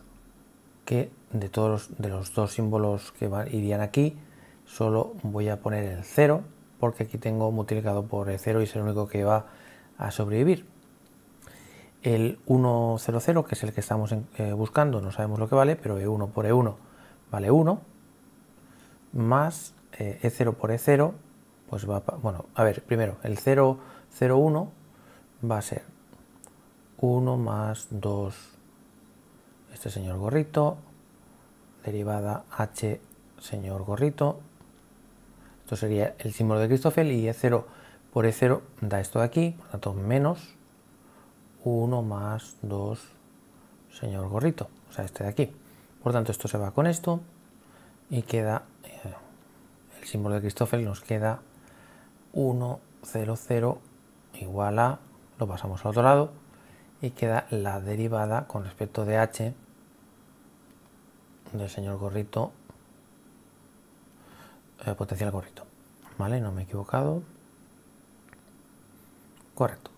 que de todos los, de los dos símbolos que irían aquí, solo voy a poner el 0 porque aquí tengo multiplicado por E0 y es el único que va a sobrevivir el 100, que es el que estamos eh, buscando, no sabemos lo que vale, pero E1 por E1 vale 1, más E0 eh, e por E0, pues va, a, bueno, a ver, primero, el 0, 0, 1 va a ser 1 más 2, este señor gorrito, derivada H señor gorrito, esto sería el símbolo de Christoffel y E0 por E0 da esto de aquí, por tanto menos 1 más 2, señor gorrito, o sea, este de aquí. Por tanto, esto se va con esto y queda eh, el símbolo de Christoffel nos queda 1, 0, 0 igual a, lo pasamos al otro lado y queda la derivada con respecto de h del señor gorrito, eh, potencial gorrito. ¿Vale? No me he equivocado. Correcto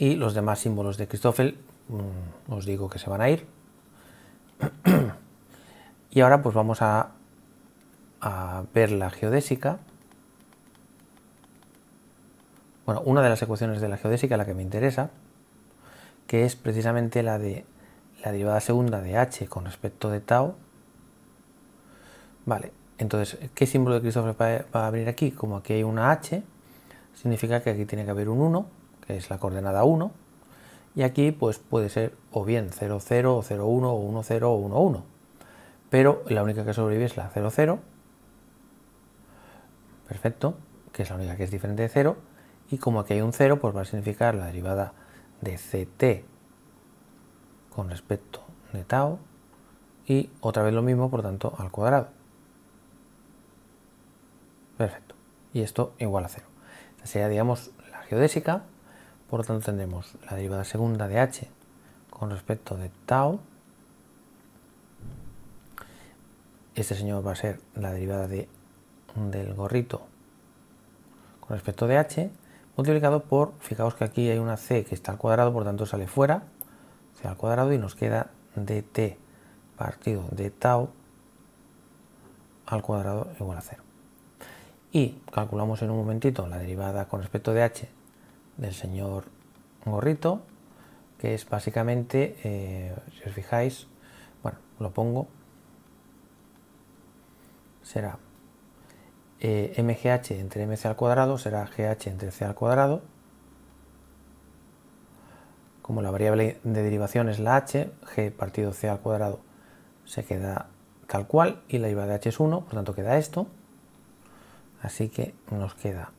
y los demás símbolos de Christoffel mm, os digo que se van a ir. y ahora pues vamos a, ver la geodésica. Bueno, una de las ecuaciones de la geodésica, la que me interesa, que es precisamente la de la derivada segunda de h con respecto de tau. Vale, entonces, ¿qué símbolo de Christoffel va a abrir aquí? Como aquí hay una h, significa que aquí tiene que haber un 1 es la coordenada 1, y aquí pues puede ser o bien 0, 0, 0, 1, o 1, 0, o 1, 1. Pero la única que sobrevive es la 0, 0. Perfecto, que es la única que es diferente de 0. Y como aquí hay un 0, pues va a significar la derivada de ct con respecto de tau. Y otra vez lo mismo, por tanto, al cuadrado. Perfecto. Y esto igual a 0. Sería, digamos, la geodésica. Por lo tanto tendremos la derivada segunda de h con respecto de tau. Este señor va a ser la derivada de, del gorrito con respecto de h multiplicado por, fijaos que aquí hay una c que está al cuadrado, por tanto sale fuera, c al cuadrado y nos queda dt partido de tau al cuadrado igual a cero. Y calculamos en un momentito la derivada con respecto de h del señor Gorrito, que es básicamente, eh, si os fijáis, bueno, lo pongo, será mgh eh, entre mc al cuadrado, será gh entre c al cuadrado, como la variable de derivación es la h, g partido c al cuadrado se queda tal cual y la derivada de h es 1, por tanto queda esto, así que nos queda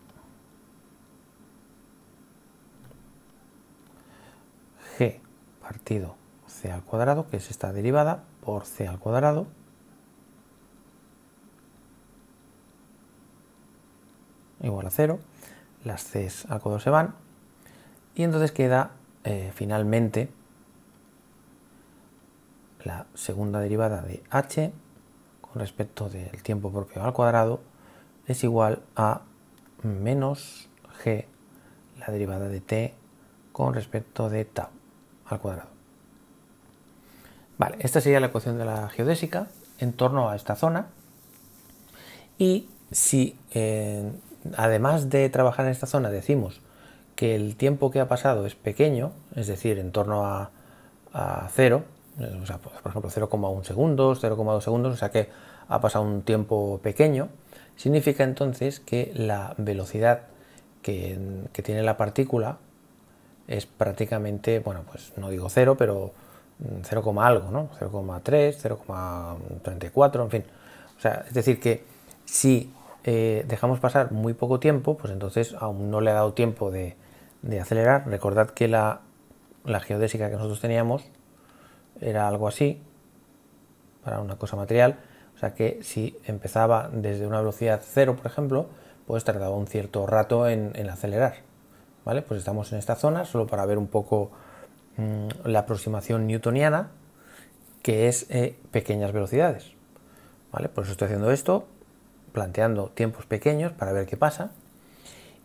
partido c al cuadrado, que es esta derivada, por c al cuadrado, igual a 0, las c al cuadrado se van, y entonces queda eh, finalmente la segunda derivada de h con respecto del tiempo propio al cuadrado es igual a menos g, la derivada de t con respecto de tau al cuadrado. Vale, esta sería la ecuación de la geodésica en torno a esta zona. Y si eh, además de trabajar en esta zona decimos que el tiempo que ha pasado es pequeño, es decir, en torno a, a 0, eh, por ejemplo 0,1 segundos, 0,2 segundos, o sea que ha pasado un tiempo pequeño, significa entonces que la velocidad que tiene la partícula es prácticamente, bueno, pues no digo cero, pero 0, mm, algo, ¿no? 0,3, 0,34, en fin. O sea, es decir que si eh, dejamos pasar muy poco tiempo, pues entonces aún no le ha dado tiempo de, acelerar. Recordad que la, la, geodésica que nosotros teníamos era algo así, para una cosa material. O sea que si empezaba desde una velocidad cero, por ejemplo, pues tardaba un cierto rato en acelerar. ¿vale? Pues estamos en esta zona, solo para ver un poco mm, la aproximación newtoniana, que es eh, pequeñas velocidades, ¿vale? Por eso estoy haciendo esto, planteando tiempos pequeños para ver qué pasa.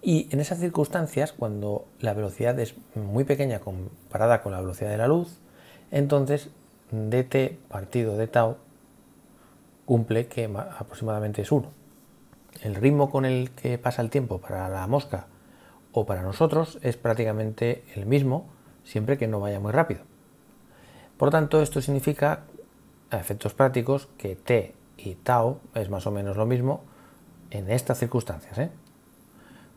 Y en esas circunstancias, cuando la velocidad es muy pequeña comparada con la velocidad de la luz, entonces dt partido de tau cumple que aproximadamente es 1. El ritmo con el que pasa el tiempo para la mosca o para nosotros es prácticamente el mismo siempre que no vaya muy rápido. Por tanto, esto significa, a efectos prácticos, que T y tau es más o menos lo mismo en estas circunstancias. ¿eh?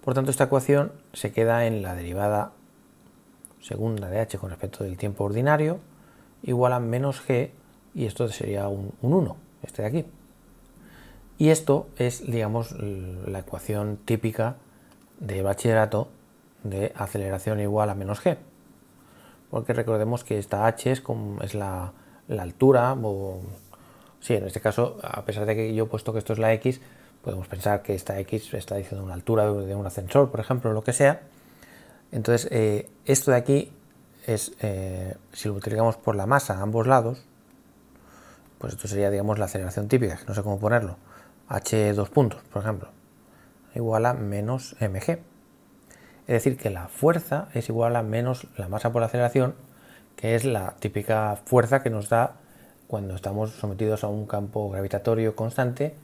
Por tanto, esta ecuación se queda en la derivada segunda de h con respecto del tiempo ordinario igual a menos g y esto sería un, un 1, este de aquí. Y esto es, digamos, la ecuación típica de bachillerato de aceleración igual a menos g. Porque recordemos que esta h es, como, es la, altura, o, sí, en este caso, a pesar de que yo he puesto que esto es la x, podemos pensar que esta x está diciendo una altura de un ascensor, por ejemplo, lo que sea. Entonces, eh, esto de aquí es, eh, si lo multiplicamos por la masa a ambos lados, pues esto sería, digamos, la aceleración típica, no sé cómo ponerlo, h dos puntos, por ejemplo igual a menos mg. Es decir, que la fuerza es igual a menos la masa por la aceleración, que es la típica fuerza que nos da cuando estamos sometidos a un campo gravitatorio constante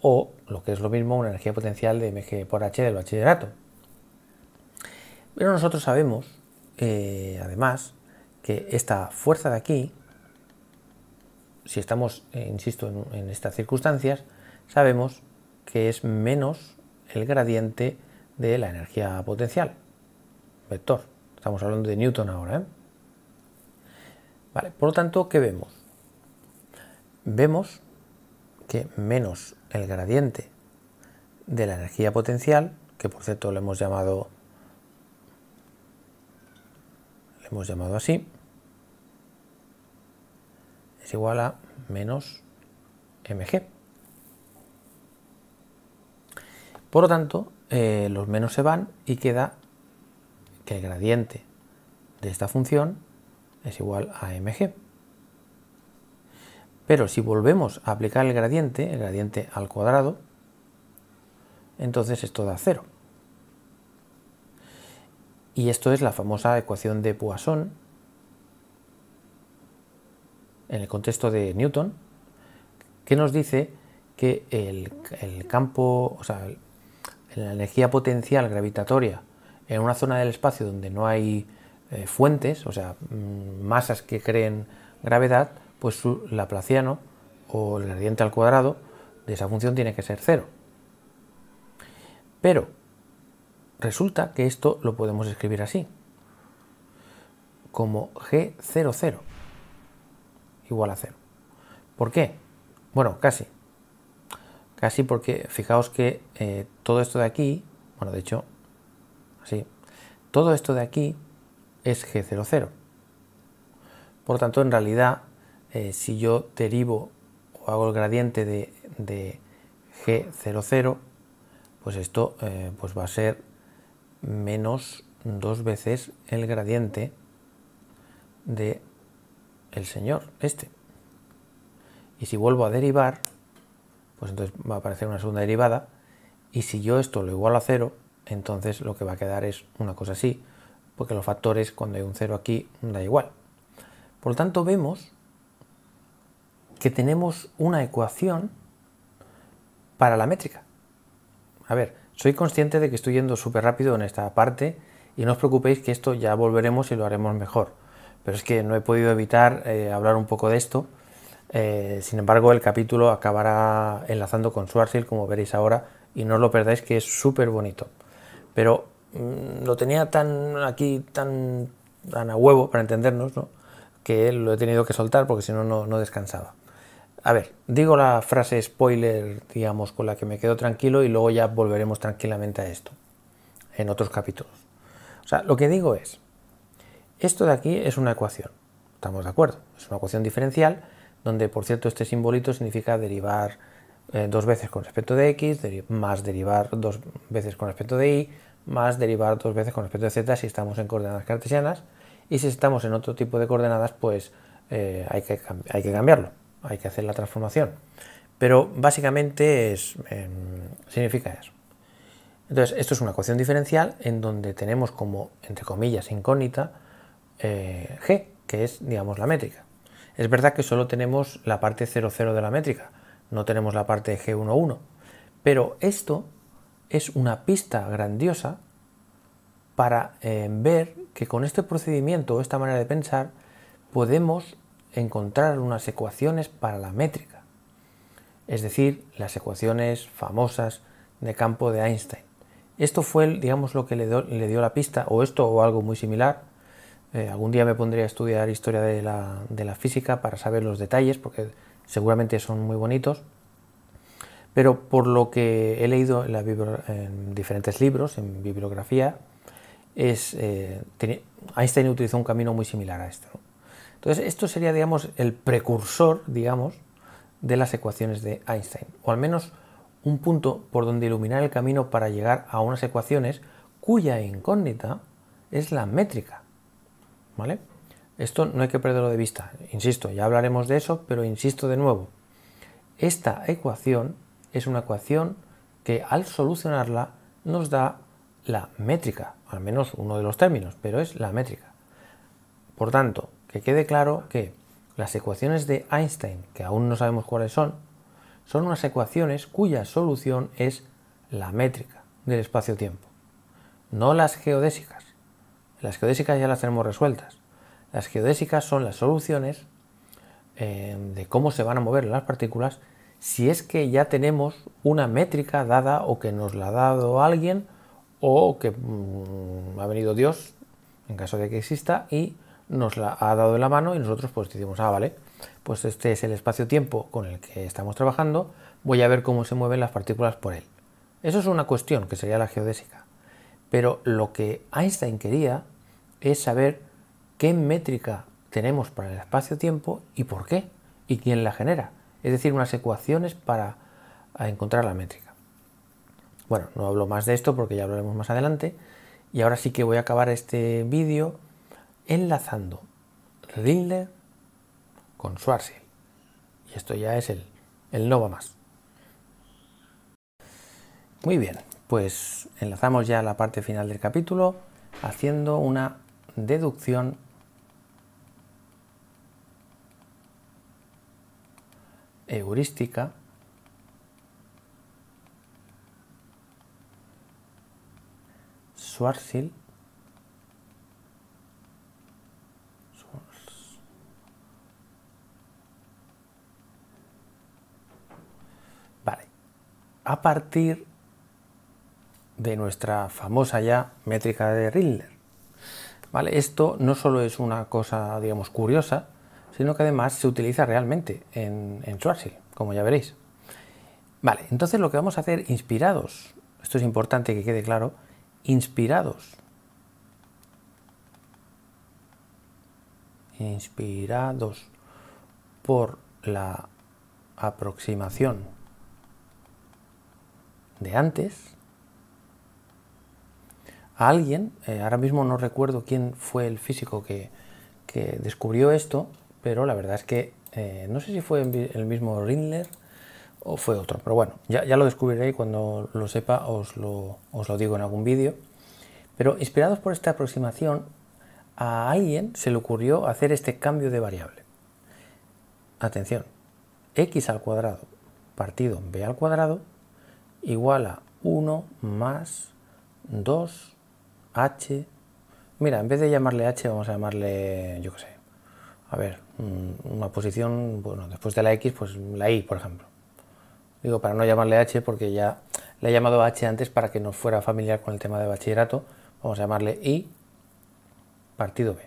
o, lo que es lo mismo, una energía potencial de mg por h del bachillerato. Pero nosotros sabemos, eh, además, que esta fuerza de aquí, si estamos, eh, insisto, en estas circunstancias, sabemos que es menos el gradiente de la energía potencial. Vector. Estamos hablando de Newton ahora. ¿eh? Vale, por lo tanto, que vemos? Vemos que menos el gradiente de la energía potencial, que por cierto lo hemos llamado le hemos llamado así, es igual a menos mg. Por lo tanto, eh, los menos se van y queda que el gradiente de esta función es igual a mg. Pero si volvemos a aplicar el gradiente, el gradiente al cuadrado, entonces esto da cero. Y esto es la famosa ecuación de Poisson en el contexto de Newton, que nos dice que el, el campo, o sea, la energía potencial gravitatoria en una zona del espacio donde no hay eh, fuentes, o sea, mm, masas que creen gravedad, pues su laplaciano o el gradiente al cuadrado de esa función tiene que ser cero. Pero resulta que esto lo podemos escribir así, como G00 igual a cero. ¿Por qué? Bueno, casi. Casi porque, fijaos que eh, todo esto de aquí, bueno, de hecho, así, todo esto de aquí es G00. Por tanto, en realidad, eh, si yo derivo o hago el gradiente de, G00, pues esto eh, pues va a ser menos dos veces el gradiente de el señor este. Y si vuelvo a derivar, pues entonces va a aparecer una segunda derivada. Y si yo esto lo igualo a cero, entonces lo que va a quedar es una cosa así, porque los factores cuando hay un cero aquí da igual. Por lo tanto vemos que tenemos una ecuación para la métrica. A ver, soy consciente de que estoy yendo súper rápido en esta parte y no os preocupéis que esto ya volveremos y lo haremos mejor. Pero es que no he podido evitar eh, hablar un poco de esto eh, sin embargo, el capítulo acabará enlazando con Schwarzschild, como veréis ahora, y no os lo perdáis, que es súper bonito. Pero mm, lo tenía tan aquí, tan, tan, a huevo, para entendernos, ¿no? que lo he tenido que soltar porque si no, no descansaba. A ver, digo la frase spoiler, digamos, con la que me quedo tranquilo y luego ya volveremos tranquilamente a esto, en otros capítulos. O sea, lo que digo es, esto de aquí es una ecuación, estamos de acuerdo, es una ecuación diferencial donde por cierto este simbolito significa derivar eh, dos veces con respecto de x, más derivar dos veces con respecto de y, más derivar dos veces con respecto de z si estamos en coordenadas cartesianas, y si estamos en otro tipo de coordenadas, pues eh, hay, que, hay que cambiarlo, hay que hacer la transformación. Pero básicamente es, em, significa eso. Entonces, esto es una ecuación diferencial en donde tenemos como, entre comillas, incógnita, eh, g, que es, digamos, la métrica. Es verdad que solo tenemos la parte 00 de la métrica, no tenemos la parte G11, pero esto es una pista grandiosa para eh, ver que con este procedimiento, o esta manera de pensar, podemos encontrar unas ecuaciones para la métrica, es decir, las ecuaciones famosas de campo de Einstein. Esto fue, digamos, lo que le dio la pista, o esto o algo muy similar, eh, algún día me pondría a estudiar historia de la, física para saber los detalles, porque seguramente son muy bonitos. Pero por lo que he leído en, diferentes libros, en bibliografía, es, eh, Einstein utilizó un camino muy similar a este. Entonces, esto sería, digamos, el precursor, digamos, de las ecuaciones de Einstein, o al menos un punto por donde iluminar el camino para llegar a unas ecuaciones cuya incógnita es la métrica. ¿vale? Esto no hay que perderlo de vista, insisto, ya hablaremos de eso, pero insisto de nuevo. Esta ecuación es una ecuación que al solucionarla nos da la métrica, al menos uno de los términos, pero es la métrica. Por tanto, que quede claro que las ecuaciones de Einstein, que aún no sabemos cuáles son, son unas ecuaciones cuya solución es la métrica del espacio-tiempo, no las geodésicas. Las geodésicas ya las tenemos resueltas. Las geodésicas son las soluciones eh, de cómo se van a mover las partículas si es que ya tenemos una métrica dada o que nos la ha dado alguien o que mm, ha venido Dios, en caso de que exista, y nos la ha dado en la mano y nosotros pues decimos, ah, vale, pues este es el espacio-tiempo con el que estamos trabajando, voy a ver cómo se mueven las partículas por él. Eso es una cuestión que sería la geodésica. Pero lo que Einstein quería es saber qué métrica tenemos para el espacio-tiempo y por qué, y quién la genera. Es decir, unas ecuaciones para encontrar la métrica. Bueno, no hablo más de esto porque ya hablaremos más adelante. Y ahora sí que voy a acabar este vídeo enlazando Rindler con Schwarzschild. Y esto ya es el, el no va más. Muy bien, pues enlazamos ya la parte final del capítulo haciendo una deducción heurística Schwarzschild Vale. A partir de nuestra famosa ya métrica de Riddler. Esto no solo es una cosa, digamos, curiosa, sino que además se utiliza realmente en, en Schwarzschild, como ya veréis. Vale, entonces lo que vamos a hacer, inspirados, esto es importante que quede claro, inspirados. Inspirados por la aproximación de antes, a alguien, eh, ahora mismo no recuerdo quién fue el físico que, descubrió esto, pero la verdad es que eh, no sé si fue el mismo Rindler o fue otro, pero bueno, ya, lo descubriré y cuando lo sepa os lo, os lo digo en algún vídeo. Pero inspirados por esta aproximación, a alguien se le ocurrió hacer este cambio de variable. Atención, x al cuadrado partido b al cuadrado igual a 1 más 2 H. Mira, en vez de llamarle H, vamos a llamarle, yo qué sé, a ver, mm, una posición, bueno, después de la X, pues la Y, por ejemplo. Digo, para no llamarle H, porque ya le he llamado H antes para que no fuera familiar con el tema de bachillerato, vamos a llamarle I, partido B.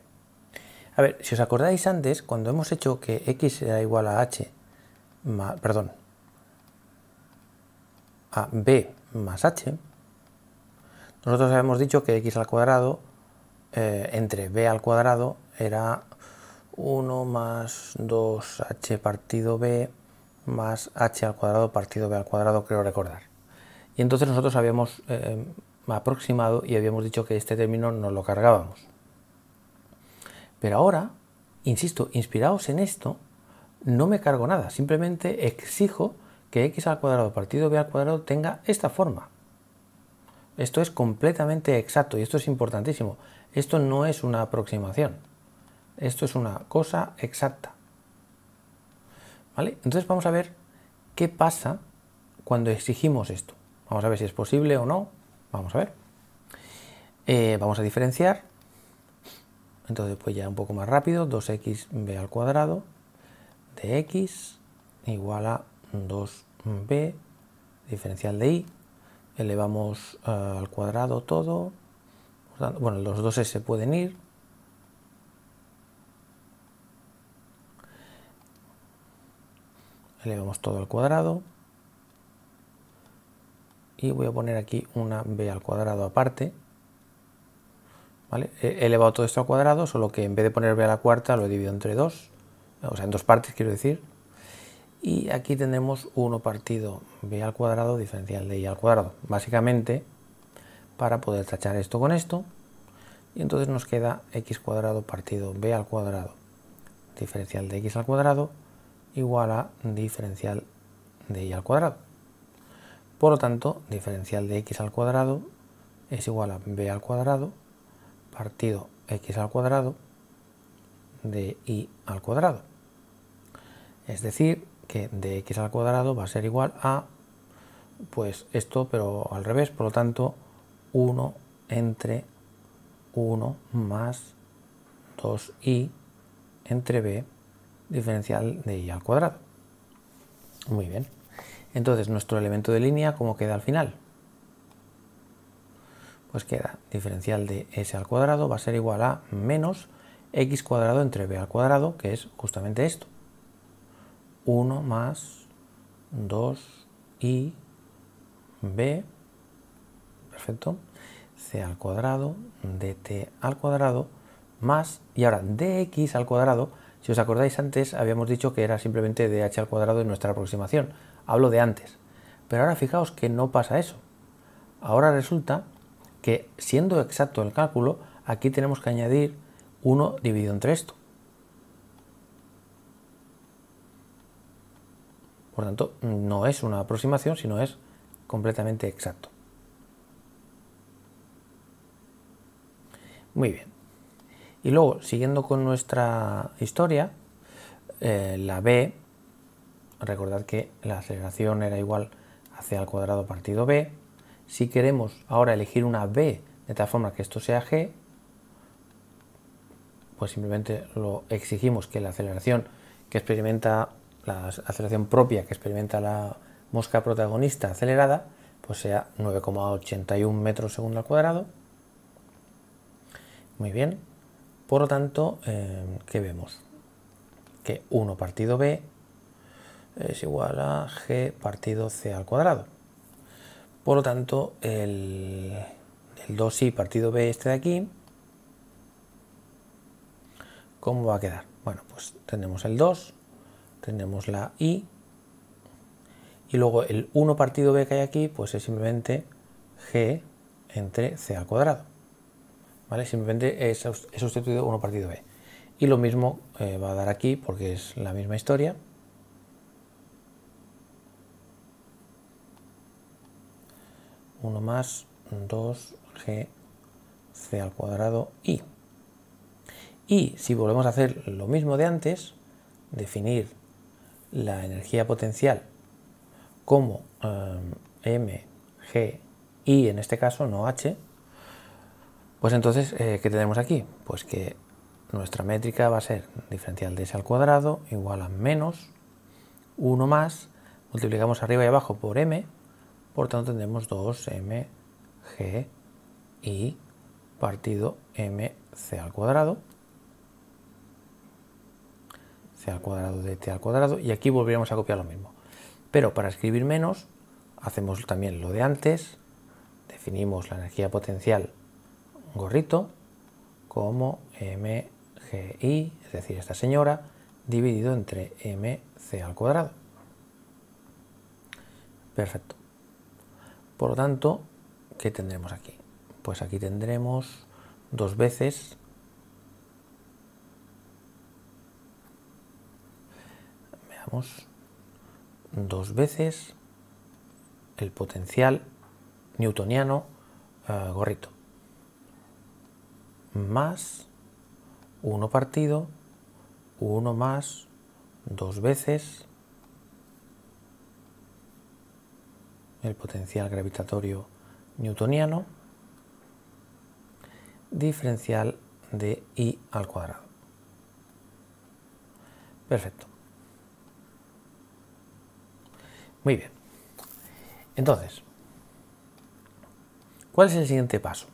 A ver, si os acordáis antes, cuando hemos hecho que X era igual a H, perdón, a B más H, nosotros habíamos dicho que x al cuadrado eh, entre b al cuadrado era 1 más 2h partido b más h al cuadrado partido b al cuadrado, creo recordar. Y entonces nosotros habíamos eh, aproximado y habíamos dicho que este término nos lo cargábamos. Pero ahora, insisto, inspirados en esto, no me cargo nada, simplemente exijo que x al cuadrado partido b al cuadrado tenga esta forma. Esto es completamente exacto y esto es importantísimo. Esto no es una aproximación. Esto es una cosa exacta. ¿Vale? Entonces vamos a ver qué pasa cuando exigimos esto. Vamos a ver si es posible o no. Vamos a ver. Eh, vamos a diferenciar. Entonces, pues ya un poco más rápido. 2xb al cuadrado de x igual a 2b diferencial de y elevamos eh, al cuadrado todo, bueno, los dos se pueden ir, elevamos todo al cuadrado, y voy a poner aquí una b al cuadrado aparte, He elevado todo esto al cuadrado, solo que en vez de poner b a la cuarta lo he dividido entre dos, o sea, en dos partes quiero decir, y aquí tenemos 1 partido b al cuadrado diferencial de y al cuadrado. Básicamente, para poder tachar esto con esto, y entonces nos queda x cuadrado partido b al cuadrado diferencial de x al cuadrado igual a diferencial de y al cuadrado. Por lo tanto, diferencial de x al cuadrado es igual a b al cuadrado partido x al cuadrado de y al cuadrado. Es decir, que de x al cuadrado va a ser igual a pues esto pero al revés, por lo tanto 1 entre 1 más 2 y entre b diferencial de y al cuadrado. Muy bien. Entonces, nuestro elemento de línea, ¿cómo queda al final? Pues queda diferencial de s al cuadrado va a ser igual a menos x cuadrado entre b al cuadrado, que es justamente esto. 1 más 2 y b, perfecto, c al cuadrado, dt al cuadrado, más, y ahora dx al cuadrado, si os acordáis antes habíamos dicho que era simplemente dh al cuadrado en nuestra aproximación, hablo de antes, pero ahora fijaos que no pasa eso, ahora resulta que siendo exacto el cálculo, aquí tenemos que añadir 1 dividido entre esto, Por tanto, no es una aproximación, sino es completamente exacto. Muy bien. Y luego, siguiendo con nuestra historia, eh, la b, recordad que la aceleración era igual a el al cuadrado partido b. Si queremos ahora elegir una b de tal forma que esto sea g, pues simplemente lo exigimos que la aceleración que experimenta la aceleración propia que experimenta la mosca protagonista acelerada, pues sea 9,81 metros segundo al cuadrado. Muy bien. Por lo tanto, que eh, ¿qué vemos? Que 1 partido B es igual a G partido C al cuadrado. Por lo tanto, el, el 2i partido B este de aquí, ¿cómo va a quedar? Bueno, pues tenemos el 2 tenemos la i y luego el 1 partido b que hay aquí pues es simplemente g entre c al cuadrado. ¿Vale? Simplemente es, sustituido 1 partido b. Y lo mismo eh, va a dar aquí porque es la misma historia. 1 más 2g c al cuadrado i. Y si volvemos a hacer lo mismo de antes, definir la energía potencial como eh, M, G, I, en este caso no H, pues entonces, eh, ¿qué tenemos aquí? Pues que nuestra métrica va a ser diferencial de S al cuadrado igual a menos 1 más, multiplicamos arriba y abajo por M, por tanto tendremos 2M, G, I partido c al cuadrado c al cuadrado de t al cuadrado, y aquí volveremos a copiar lo mismo. Pero para escribir menos, hacemos también lo de antes, definimos la energía potencial gorrito como mgi, es decir, esta señora, dividido entre mc al cuadrado. Perfecto. Por lo tanto, ¿qué tendremos aquí? Pues aquí tendremos dos veces dos veces el potencial newtoniano eh, gorrito más 1 partido 1 más dos veces el potencial gravitatorio newtoniano diferencial de i al cuadrado. Perfecto. Muy bien. Entonces, ¿cuál es el siguiente paso?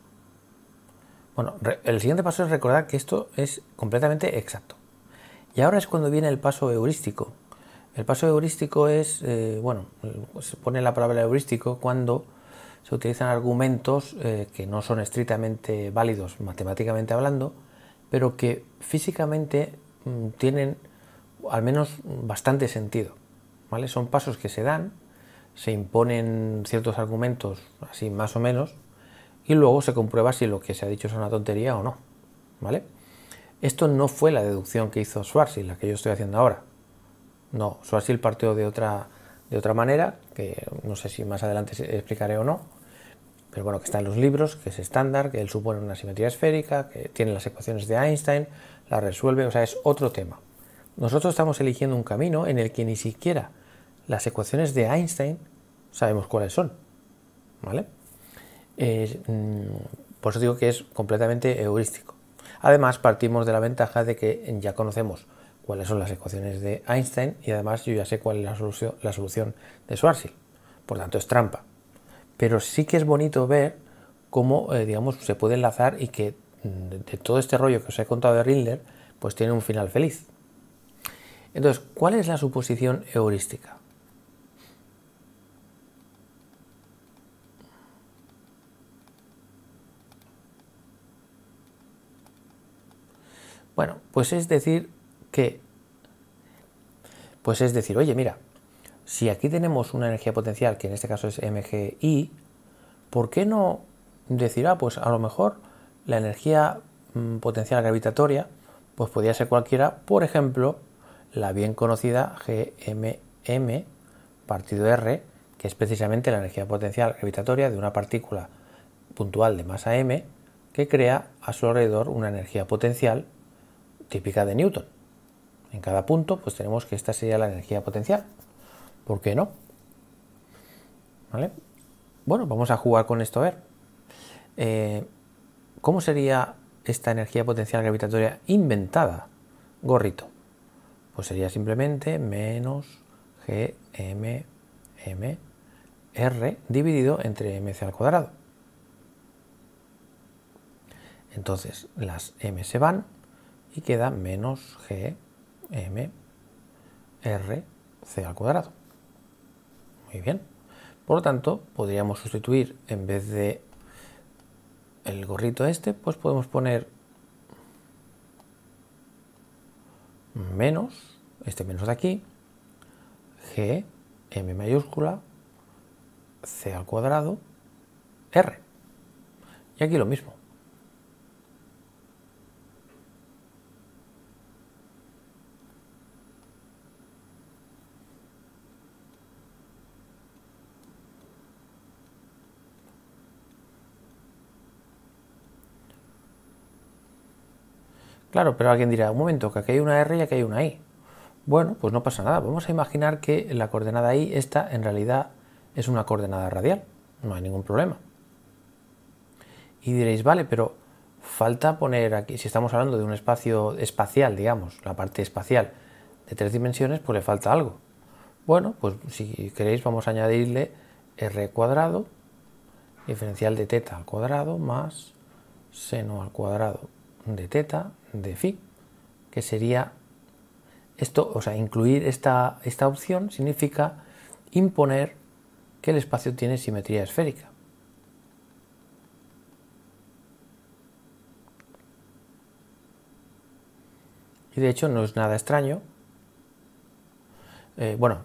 Bueno, el siguiente paso es recordar que esto es completamente exacto. Y ahora es cuando viene el paso heurístico. El paso heurístico es, eh, bueno, se pone la palabra heurístico cuando se utilizan argumentos eh, que no son estrictamente válidos matemáticamente hablando, pero que físicamente mm, tienen al menos bastante sentido. Son pasos que se dan, se imponen ciertos argumentos, así más o menos, y luego se comprueba si lo que se ha dicho es una tontería o no, ¿vale? Esto no fue la deducción que hizo Schwarzschild, la que yo estoy haciendo ahora. No, Schwarzschild partió de otra, de otra manera, que no sé si más adelante explicaré o no, pero bueno, que está en los libros, que es estándar, que él supone una simetría esférica, que tiene las ecuaciones de Einstein, la resuelve, o sea, es otro tema. Nosotros estamos eligiendo un camino en el que ni siquiera las ecuaciones de Einstein sabemos cuáles son, ¿vale? Mm, por eso digo que es completamente heurístico. Además, partimos de la ventaja de que ya conocemos cuáles son las ecuaciones de Einstein y además yo ya sé cuál es la solución, de Schwarzschild. Por tanto, es trampa. Pero sí que es bonito ver cómo, eh, digamos, se puede enlazar y que mm, de todo este rollo que os he contado de Rindler, pues tiene un final feliz. Entonces, ¿cuál es la suposición heurística? Bueno, pues es decir que, pues es decir, oye, mira, si aquí tenemos una energía potencial, que en este caso es MGI, ¿por qué no decir, ah, pues a lo mejor la energía mm, potencial gravitatoria, pues podría ser cualquiera, por ejemplo, la bien conocida GMM partido R, que es precisamente la energía potencial gravitatoria de una partícula puntual de masa m, que crea a su alrededor una energía potencial típica de Newton. En cada punto, pues tenemos que esta sería la energía potencial. ¿Por qué no? ¿Vale? Bueno, vamos a jugar con esto a ver. Eh, ¿Cómo sería esta energía potencial gravitatoria inventada? Gorrito. Pues sería simplemente menos gmmr dividido entre mc al cuadrado. Entonces las m se van y queda menos g m r c al cuadrado. Muy bien. Por lo tanto, podríamos sustituir en vez de el gorrito este, pues podemos poner menos, este menos de aquí, g, m mayúscula, c al cuadrado, r. Y aquí lo mismo. Claro, pero alguien dirá, un momento, que aquí hay una R y aquí hay una I. Bueno, pues no pasa nada. Vamos a imaginar que la coordenada I, esta, en realidad es una coordenada radial. No hay ningún problema. Y diréis, vale, pero falta poner aquí, si estamos hablando de un espacio espacial, digamos, la parte espacial de tres dimensiones, pues le falta algo. Bueno, pues si queréis vamos a añadirle r cuadrado, diferencial de teta al cuadrado, más seno al cuadrado, de teta de phi, que sería esto, o sea, incluir esta, esta opción significa imponer que el espacio tiene simetría esférica. Y de hecho no es nada extraño. Eh, bueno,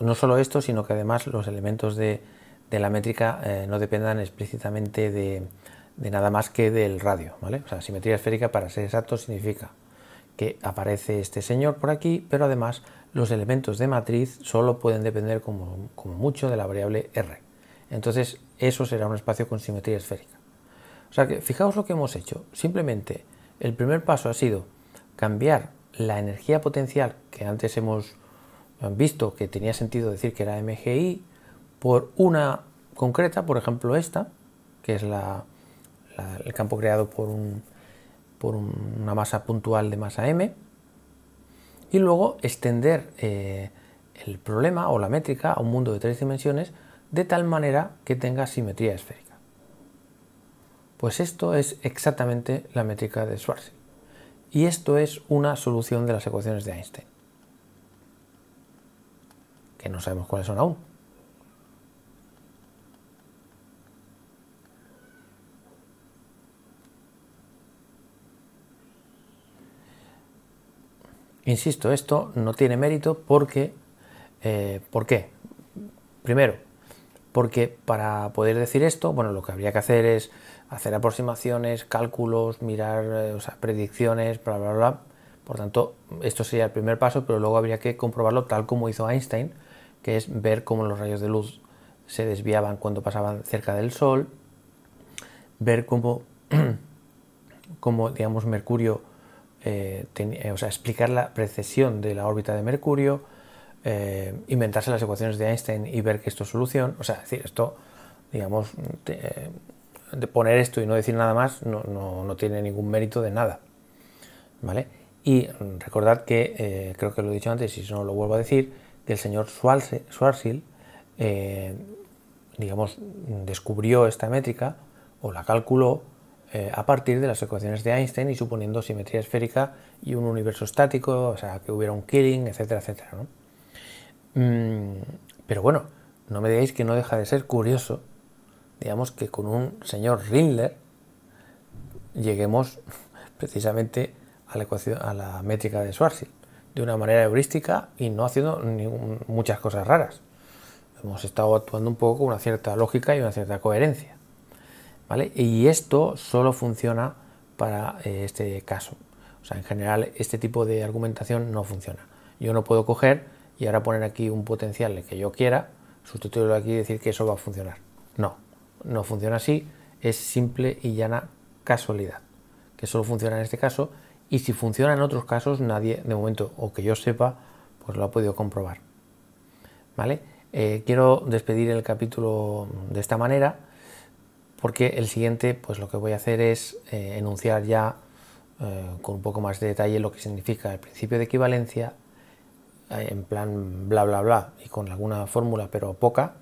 no solo esto, sino que además los elementos de, la métrica eh, no dependan explícitamente de, de nada más que del radio, ¿vale? O sea, simetría esférica, para ser exacto, significa que aparece este señor por aquí, pero además los elementos de matriz solo pueden depender como, como mucho de la variable R. Entonces, eso será un espacio con simetría esférica. O sea que, fijaos lo que hemos hecho. Simplemente, el primer paso ha sido cambiar la energía potencial que antes hemos visto que tenía sentido decir que era MGI por una concreta, por ejemplo esta, que es la el campo creado por, por una masa puntual de masa m, y luego extender eh, el problema o la métrica a un mundo de tres dimensiones de tal manera que tenga simetría esférica. Pues esto es exactamente la métrica de Schwarzschild. Y esto es una solución de las ecuaciones de Einstein. Que no sabemos cuáles son aún. Insisto, esto no tiene mérito porque... Eh, ¿Por qué? Primero, porque para poder decir esto, bueno, lo que habría que hacer es hacer aproximaciones, cálculos, mirar eh, o sea, predicciones, bla, bla, bla. Por tanto, esto sería el primer paso, pero luego habría que comprobarlo tal como hizo Einstein, que es ver cómo los rayos de luz se desviaban cuando pasaban cerca del Sol, ver cómo, cómo digamos, Mercurio eh, eh, o sea, explicar la precesión de la órbita de Mercurio, eh, inventarse las ecuaciones de Einstein y ver que esto es solución. O sea, decir, esto, digamos, de poner esto y no decir nada más no, tiene ningún mérito de nada. ¿Vale? Y recordad que, creo que lo he dicho antes y si no lo vuelvo a decir, que el señor Schwarzschild, digamos, descubrió esta métrica o la calculó eh, a partir de las ecuaciones de Einstein y suponiendo simetría esférica y un universo estático, o sea, que hubiera un Killing, etcétera, etcétera. Mm, pero bueno, no me digáis que no deja de ser curioso, digamos, que con un señor Rindler lleguemos precisamente a la, ecuación, métrica de Schwarzschild de una manera heurística y no haciendo muchas cosas raras. Hemos estado actuando un poco con una cierta lógica y una cierta coherencia. Y esto solo funciona para eh, este caso. O sea, en general este tipo de argumentación no funciona. Yo no puedo coger y ahora poner aquí un potencial que yo quiera, sustituirlo aquí y decir que eso va a funcionar. No, no funciona así, es simple y llana casualidad, que solo funciona en este caso y si funciona en otros casos nadie de momento o que yo sepa pues lo ha podido comprobar. ¿Vale? Eh, quiero despedir el capítulo de esta manera porque el siguiente, pues lo que voy a hacer es eh, enunciar ya eh, con un poco más de detalle lo que significa el principio de equivalencia eh, en plan bla bla bla y con alguna fórmula pero poca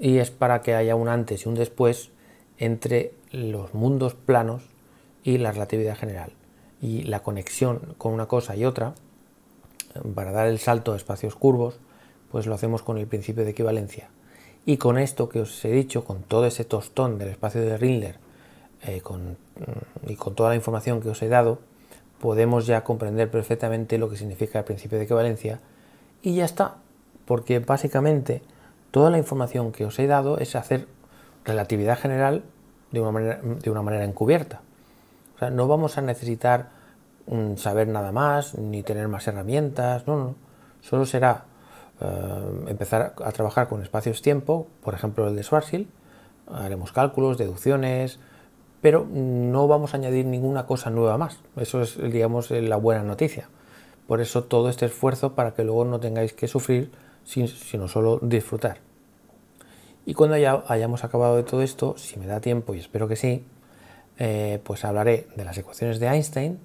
y es para que haya un antes y un después entre los mundos planos y la relatividad general y la conexión con una cosa y otra para dar el salto a espacios curvos pues lo hacemos con el principio de equivalencia y con esto que os he dicho, con todo ese tostón del espacio de Rindler eh, mm, y con toda la información que os he dado, podemos ya comprender perfectamente lo que significa el principio de equivalencia y ya está, porque básicamente toda la información que os he dado es hacer relatividad general de una manera, de una manera encubierta. no vamos a necesitar mm, saber nada más, ni tener más herramientas, no, no, solo será eh, empezar a trabajar con espacios-tiempo, por ejemplo el de Schwarzschild, haremos cálculos, deducciones, pero no vamos a añadir ninguna cosa nueva más. Eso es, digamos, eh, la buena noticia. Por eso todo este esfuerzo para que luego no tengáis que sufrir, sino solo disfrutar. Y cuando ya hayamos acabado de todo esto, si me da tiempo, y espero que sí, eh, pues hablaré de las ecuaciones de Einstein,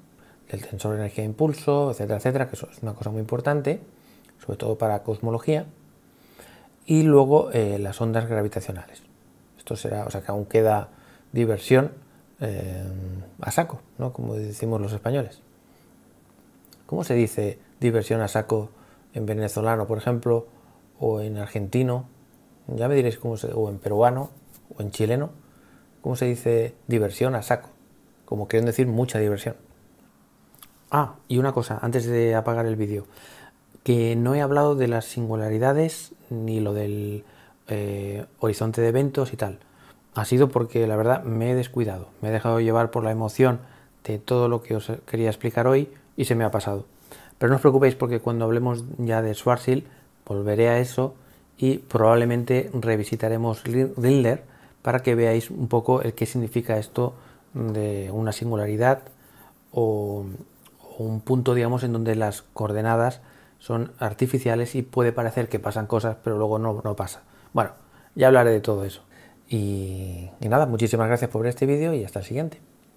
del tensor de energía-impulso, etcétera, etcétera, que eso es una cosa muy importante sobre todo para cosmología, y luego eh, las ondas gravitacionales. Esto será, o sea que aún queda diversión eh, a saco, ¿no? como decimos los españoles. ¿Cómo se dice diversión a saco en venezolano, por ejemplo, o en argentino? Ya me diréis cómo se, o en peruano, o en chileno. ¿Cómo se dice diversión a saco? Como quieren decir mucha diversión. Ah, y una cosa, antes de apagar el vídeo que no he hablado de las singularidades ni lo del eh, horizonte de eventos y tal. Ha sido porque la verdad me he descuidado, me he dejado llevar por la emoción de todo lo que os quería explicar hoy y se me ha pasado. Pero no os preocupéis porque cuando hablemos ya de Schwarzschild volveré a eso y probablemente revisitaremos Rindler para que veáis un poco el qué significa esto de una singularidad o un punto, digamos, en donde las coordenadas son artificiales y puede parecer que pasan cosas, pero luego no, no pasa. Bueno, ya hablaré de todo eso. Y, y nada, muchísimas gracias por ver este vídeo y hasta el siguiente.